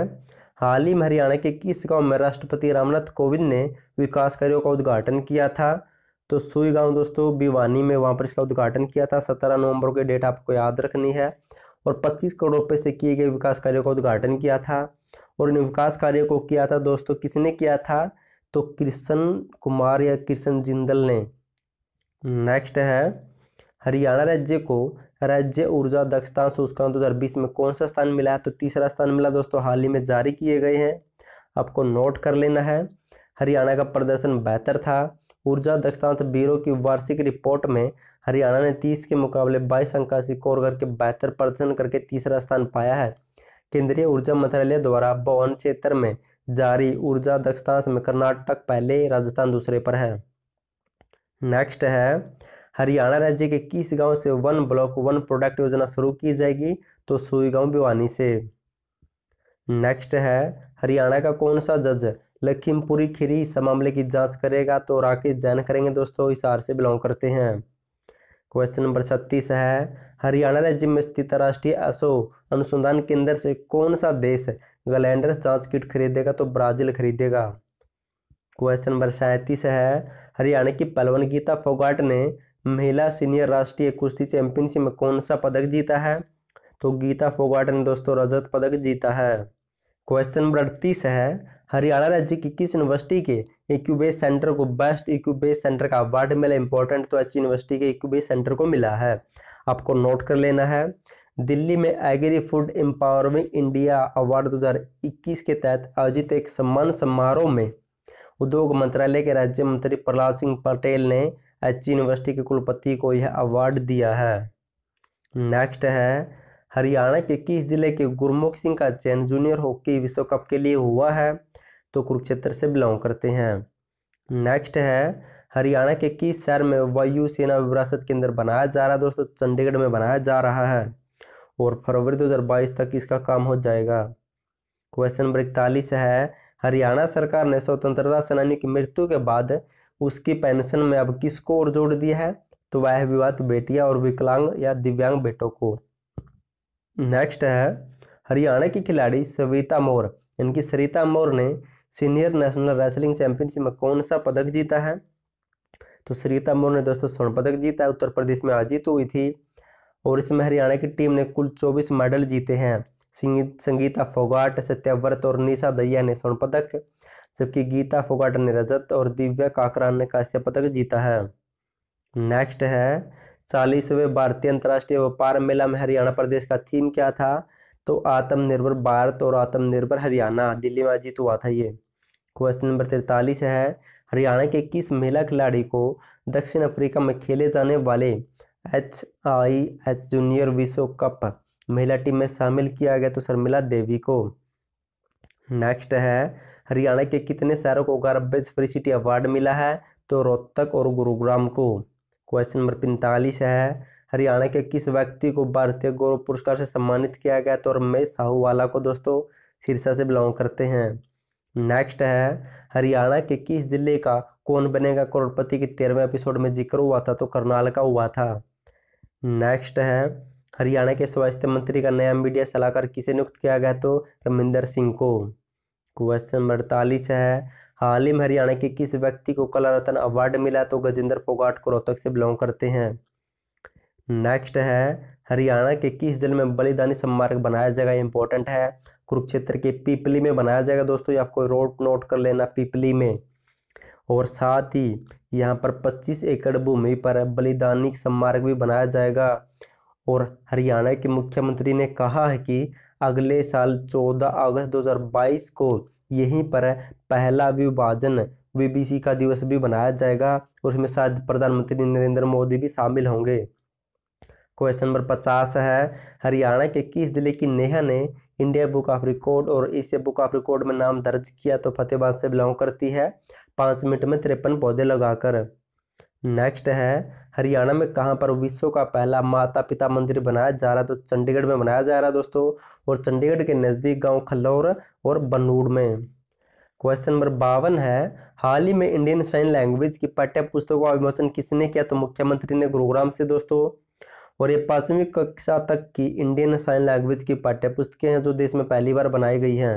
हाल ही में हरियाणा के किस गांव में राष्ट्रपति रामनाथ कोविंद ने विकास कार्यों का उद्घाटन किया था तो सुई गाँव दोस्तों भिवानी में वहाँ पर इसका उद्घाटन किया था सत्रह नवंबर के डेट आपको याद रखनी है और पच्चीस करोड़ रुपए से किए गए विकास कार्यों का उद्घाटन किया था और इन विकास कार्यों को किया था दोस्तों किसने किया था तो कृष्ण कुमार या कृष्ण जिंदल ने नेक्स्ट है हरियाणा राज्य को राज्य ऊर्जा दक्षता सूचकांक दो हज़ार बीस में कौन सा स्थान मिला है तो तीसरा स्थान मिला दोस्तों हाल ही में जारी किए गए हैं आपको नोट कर लेना है हरियाणा का प्रदर्शन बेहतर था ऊर्जा दक्षतांत ब्यूरो की वार्षिक रिपोर्ट में हरियाणा ने 30 के मुकाबले बाईस का स्कोर करके बेहतर प्रदर्शन करके तीसरा स्थान पाया है केंद्रीय ऊर्जा मंत्रालय द्वारा बवन क्षेत्र में जारी ऊर्जा दक्षता में कर्नाटक पहले राजस्थान दूसरे पर है नेक्स्ट है हरियाणा राज्य के किस गांव से वन ब्लॉक वन प्रोडक्ट योजना शुरू की जाएगी तो सुई गांव भिवानी से नेक्स्ट है हरियाणा का कौन सा जज लखीमपुरी खीरी इस मामले की जांच करेगा तो राकेश जैन करेंगे दोस्तों इस आर से बिलोंग करते हैं क्वेश्चन नंबर छत्तीस है हरियाणा राज्य में स्थित राष्ट्रीय असो अनुसंधान केंद्र से कौन सा देश ग्लैंडर जांच किट खरीदेगा तो ब्राजील खरीदेगा क्वेश्चन नंबर सैंतीस है हरियाणा की पलवन गीता फोगाट ने महिला सीनियर राष्ट्रीय कुश्ती चैंपियनशिप में कौन सा पदक जीता है तो गीता फोगाट ने दोस्तों रजत पदक जीता है क्वेश्चन नंबर अड़तीस है हरियाणा राज्य की किस यूनिवर्सिटी के इक्यूबेस सेंटर को बेस्ट इक्यूबेस सेंटर का अवार्ड मिला इंपॉर्टेंट तो अच्छी यूनिवर्सिटी के इक्यूबेस सेंटर को मिला है आपको नोट कर लेना है दिल्ली में agri food empowering India award 2021 के तहत आयोजित एक सम्मान समारोह में उद्योग मंत्रालय के राज्य मंत्री प्रहलाद सिंह पटेल ने एच यूनिवर्सिटी के कुलपति को यह अवार्ड दिया है नेक्स्ट है हरियाणा के किस जिले के गुरमुख सिंह का चयन जूनियर हॉकी विश्व कप के लिए हुआ है तो कुरुक्षेत्र से बिलोंग करते हैं नेक्स्ट है हरियाणा के किस शहर में वायु सेना विरासत केंद्र बनाया जा रहा है दोस्तों चंडीगढ़ में बनाया जा रहा है और फरवरी 2022 तक इसका काम हो जाएगा क्वेश्चन नंबर इकतालीस है हरियाणा सरकार ने स्वतंत्रता सेनानी की मृत्यु के बाद उसकी पेंशन में अब किसको और जोड़ दिया है तो वह विवाद बेटिया और विकलांग या दिव्यांग बेटों को नेक्स्ट है हरियाणा की खिलाड़ी सविता मोर इनकी सरिता मोर ने सीनियर नेशनल रेसलिंग चैंपियनशिप में कौन सा पदक जीता है तो सरिता मोर ने दोस्तों स्वर्ण पदक जीता है उत्तर प्रदेश में अजीत हुई थी और इसमें हरियाणा की टीम ने कुल चौबीस मेडल जीते हैं संगीता फोगाट सत्याव्रत और निशा दैया ने स्वर्ण पदक जबकि गीता फोगाट ने रजत और दिव्या काकरान ने कांस्य पदक जीता है नेक्स्ट है चालीसवें भारतीय अंतर्राष्ट्रीय व्यापार मेला में हरियाणा प्रदेश का थीम क्या था तो आत्मनिर्भर भारत और आत्मनिर्भर हरियाणा दिल्ली में जीत हुआ था ये क्वेश्चन नंबर तिरतालीस है हरियाणा के किस महिला खिलाड़ी को दक्षिण अफ्रीका में खेले जाने वाले एच आई एच जूनियर विश्व कप महिला टीम में शामिल किया गया तो शर्मिला देवी को नेक्स्ट है हरियाणा के कितने शहरों को गर्बेज फ्री सिटी अवार्ड मिला है तो रोहतक और गुरुग्राम को क्वेश्चन नंबर पैंतालीस है हरियाणा के किस व्यक्ति को भारतीय गौरव पुरस्कार से सम्मानित किया गया तो रमेश साहू वाला को दोस्तों सिरसा से बिलोंग करते हैं नेक्स्ट है हरियाणा के किस जिले का कौन बनेगा करोड़पति के तेरहवें एपिसोड में जिक्र हुआ था तो करनाल का हुआ था नेक्स्ट है हरियाणा के स्वास्थ्य मंत्री का नया मीडिया सलाहकार किसे नियुक्त किया गया तो रमिंदर सिंह को क्वेश्चन नंबर अड़तालीस है हाल ही में हरियाणा के किस व्यक्ति को कला रत्न अवार्ड मिला तो गजेंद्र फोगाट को रोहतक से बिलोंग करते हैं नेक्स्ट है हरियाणा के किस जिले में बलिदानी स्मारक बनाया जाएगा इंपॉर्टेंट है कुरुक्षेत्र के पीपली में बनाया जाएगा दोस्तों ये आपको रोड नोट कर लेना पीपली में और साथ ही यहाँ पर 25 एकड़ भूमि पर बलिदानी स्मारक भी बनाया जाएगा और हरियाणा के मुख्यमंत्री ने कहा है कि अगले साल 14 अगस्त 2022 को यहीं पर पहला विभाजन बीबीसी का दिवस भी बनाया जाएगा और उसमें शायद प्रधानमंत्री नरेंद्र मोदी भी शामिल होंगे क्वेश्चन नंबर पचास है हरियाणा के किस जिले की नेहा ने इंडिया बुक ऑफ रिकॉर्ड और एशिया बुक ऑफ रिकॉर्ड में नाम दर्ज किया तो फतेहबाद से बिलोंग करती है पाँच मिनट में तिरपन पौधे लगाकर नेक्स्ट है हरियाणा में कहाँ पर विश्व का पहला माता पिता मंदिर बनाया जा रहा है तो चंडीगढ़ में बनाया जा रहा है दोस्तों और चंडीगढ़ के नज़दीक गांव खल्लौर और बनूड़ में क्वेश्चन नंबर बावन है हाल ही में इंडियन साइन लैंग्वेज की पाठ्य पुस्तकों का विमोचन किसने किया तो मुख्यमंत्री ने गुरुग्राम से दोस्तों और ये पाँचवीं कक्षा तक की इंडियन साइन लैंग्वेज की पाठ्य पुस्तकें हैं जो देश में पहली बार बनाई गई हैं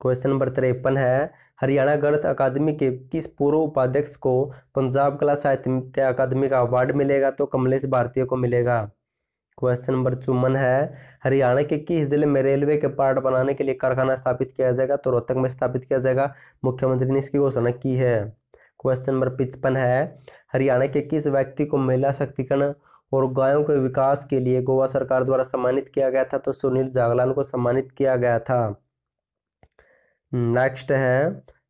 क्वेश्चन नंबर तिरपन है हरियाणा गणित अकादमी के किस पूर्व उपाध्यक्ष को पंजाब कला साहित्य अकादमी का अवार्ड मिलेगा तो कमलेश भारतीय को मिलेगा क्वेश्चन नंबर चुमन है हरियाणा के किस जिले में रेलवे के पार्ट बनाने के लिए कारखाना स्थापित किया जाएगा तो रोहतक में स्थापित किया जाएगा मुख्यमंत्री ने इसकी घोषणा की है क्वेश्चन नंबर पिचपन है हरियाणा के किस व्यक्ति को महिला शक्तिकरण और गायों के विकास के लिए गोवा सरकार द्वारा सम्मानित किया गया था तो सुनील जागलान को सम्मानित किया गया था नेक्स्ट है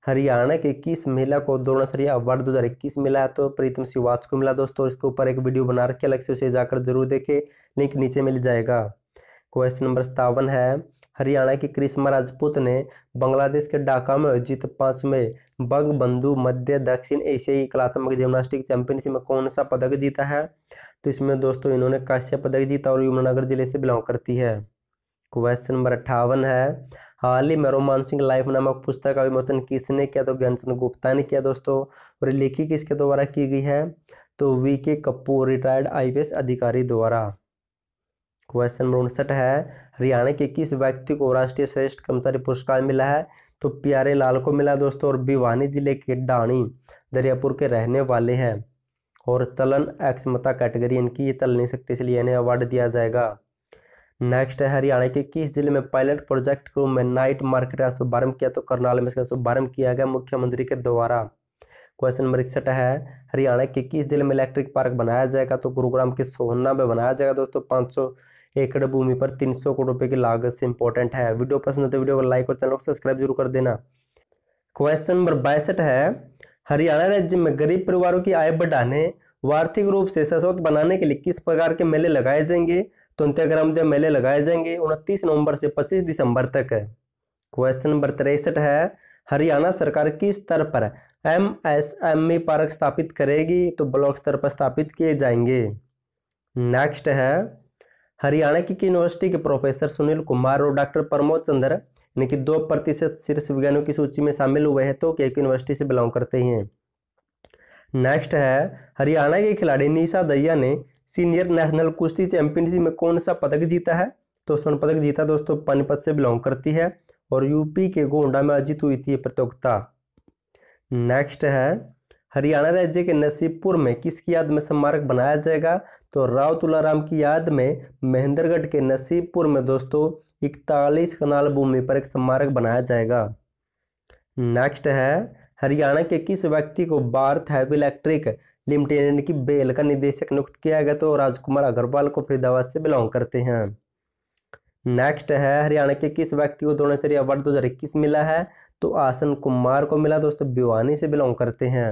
हरियाणा के किस महिला को द्रोणाचार्य अवार्ड दो हज़ार इक्कीस मिला है तो प्रीतम श्रीवास को मिला दोस्तों इसके ऊपर एक वीडियो बना रखे अलग से उसे जाकर जरूर देखे लिंक नीचे मिल जाएगा क्वेश्चन नंबर सतावन है हरियाणा के कृष्णा राजपूत ने बांग्लादेश के ढाका में आयोजित पांचवें बंग बंधु मध्य दक्षिण एशियाई कलात्मक जिम्नास्टिक चैंपियनशिप में कौन सा पदक जीता है तो इसमें दोस्तों इन्होंने काश्य पदक जीता और यमुनानगर जिले से बिलोंग करती है क्वेश्चन नंबर अट्ठावन है हाल ही में रोमांसिंग लाइफ नामक पुस्तक का विमोचन किसने किया तो ज्ञानचंद गुप्ता ने किया दोस्तों और लेखी किसके द्वारा की गई है तो वी के कपूर रिटायर्ड आई अधिकारी द्वारा क्वेश्चन नंबर उनसठ है हरियाणा के किस व्यक्ति को राष्ट्रीय श्रेष्ठ कर्मचारी पुरस्कार मिला है तो प्यारे लाल को मिला दोस्तों और भिवानी जिले के डाणी दरियापुर के रहने वाले हैं और चलन अक्षमता कैटेगरी इनकी ये चल नहीं सकती इसलिए इन्हें अवार्ड दिया जाएगा नेक्स्ट है हरियाणा के किस जिले में पायलट प्रोजेक्ट को में नाइट मार्केट का शुभारंभ किया तो करनाल में इसका शुभारंभ किया गया मुख्यमंत्री के द्वारा क्वेश्चन नंबर इकसठ है हरियाणा के किस जिले में इलेक्ट्रिक पार्क बनाया जाएगा तो गुरुग्राम के सोहना में बनाया जाएगा दोस्तों पाँच एकड़ भूमि पर तीन करोड़ रुपये की लागत से इंपॉर्टेंट है वीडियो पसंद हो तो वीडियो को लाइक और चैनल को सब्सक्राइब जरूर कर देना क्वेश्चन नंबर बासठ है हरियाणा राज्य में गरीब परिवारों की आय बढ़ाने व आर्थिक रूप से सशक्त बनाने के लिए किस प्रकार के मेले लगाए जाएंगे तो देव मेले लगाए जाएंगे उनतीस नवंबर से पच्चीस दिसंबर तक है क्वेश्चन नंबर तिरसठ है हरियाणा सरकार किस स्तर पर M S M E park स्थापित करेगी तो ब्लॉक स्तर पर स्थापित किए जाएंगे नेक्स्ट है हरियाणा की यूनिवर्सिटी के प्रोफेसर सुनील कुमार और डॉक्टर प्रमोद चंद्र कि दो प्रतिशत शीर्ष विज्ञानियों की सूची में शामिल हुए हैं तो एक यूनिवर्सिटी से बिलोंग करते हैं नेक्स्ट है हरियाणा के खिलाड़ी निशा दैया ने सीनियर नेशनल कुश्ती चैंपियनशिप में कौन सा पदक जीता है तो स्वर्ण पदक जीता दोस्तों पानीपत से बिलोंग करती है और यूपी के गोंडा में आयोजित हुई थी प्रतियोगिता नेक्स्ट है हरियाणा राज्य के नसीबपुर में किसकी याद में स्मारक बनाया जाएगा तो राव तुलाराम की याद में महेंद्रगढ़ के नसीबपुर में दोस्तों इकतालीस कनाल भूमि पर एक स्मारक बनाया जाएगा नेक्स्ट है हरियाणा के किस व्यक्ति को भारत हैवी इलेक्ट्रिक लिमिटेड की बेल का निदेशक नियुक्त किया गया तो राजकुमार अग्रवाल को फरीदाबाद से बिलोंग करते हैं नेक्स्ट है हरियाणा के किस व्यक्ति को द्रोणाचार्य अवार्ड दो मिला है तो आसन कुमार को मिला दोस्तों भिवानी से बिलोंग करते हैं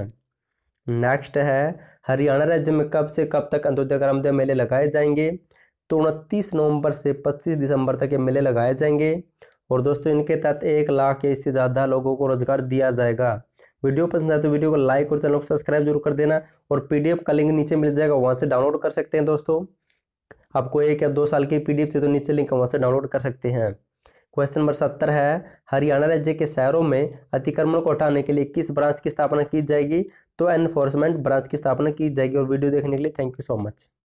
नेक्स्ट है हरियाणा राज्य में कब से कब तक अंत्योदय ग्रामोदय मेले लगाए जाएंगे तो उनतीस नवंबर से 25 दिसंबर तक ये मेले लगाए जाएंगे और दोस्तों इनके तहत एक लाख या इससे ज़्यादा लोगों को रोजगार दिया जाएगा वीडियो पसंद आए तो वीडियो को लाइक और चैनल को सब्सक्राइब जरूर कर देना और पीडीएफ का लिंक नीचे मिल जाएगा वहाँ से डाउनलोड कर सकते हैं दोस्तों आपको एक या दो साल की पीडीएफ से तो नीचे लिंक वहाँ से डाउनलोड कर सकते हैं क्वेश्चन नंबर सत्तर है हरियाणा राज्य के शहरों में अतिक्रमण को हटाने के लिए किस ब्रांच की स्थापना की जाएगी तो एनफोर्समेंट ब्रांच की स्थापना की जाएगी और वीडियो देखने के लिए थैंक यू सो मच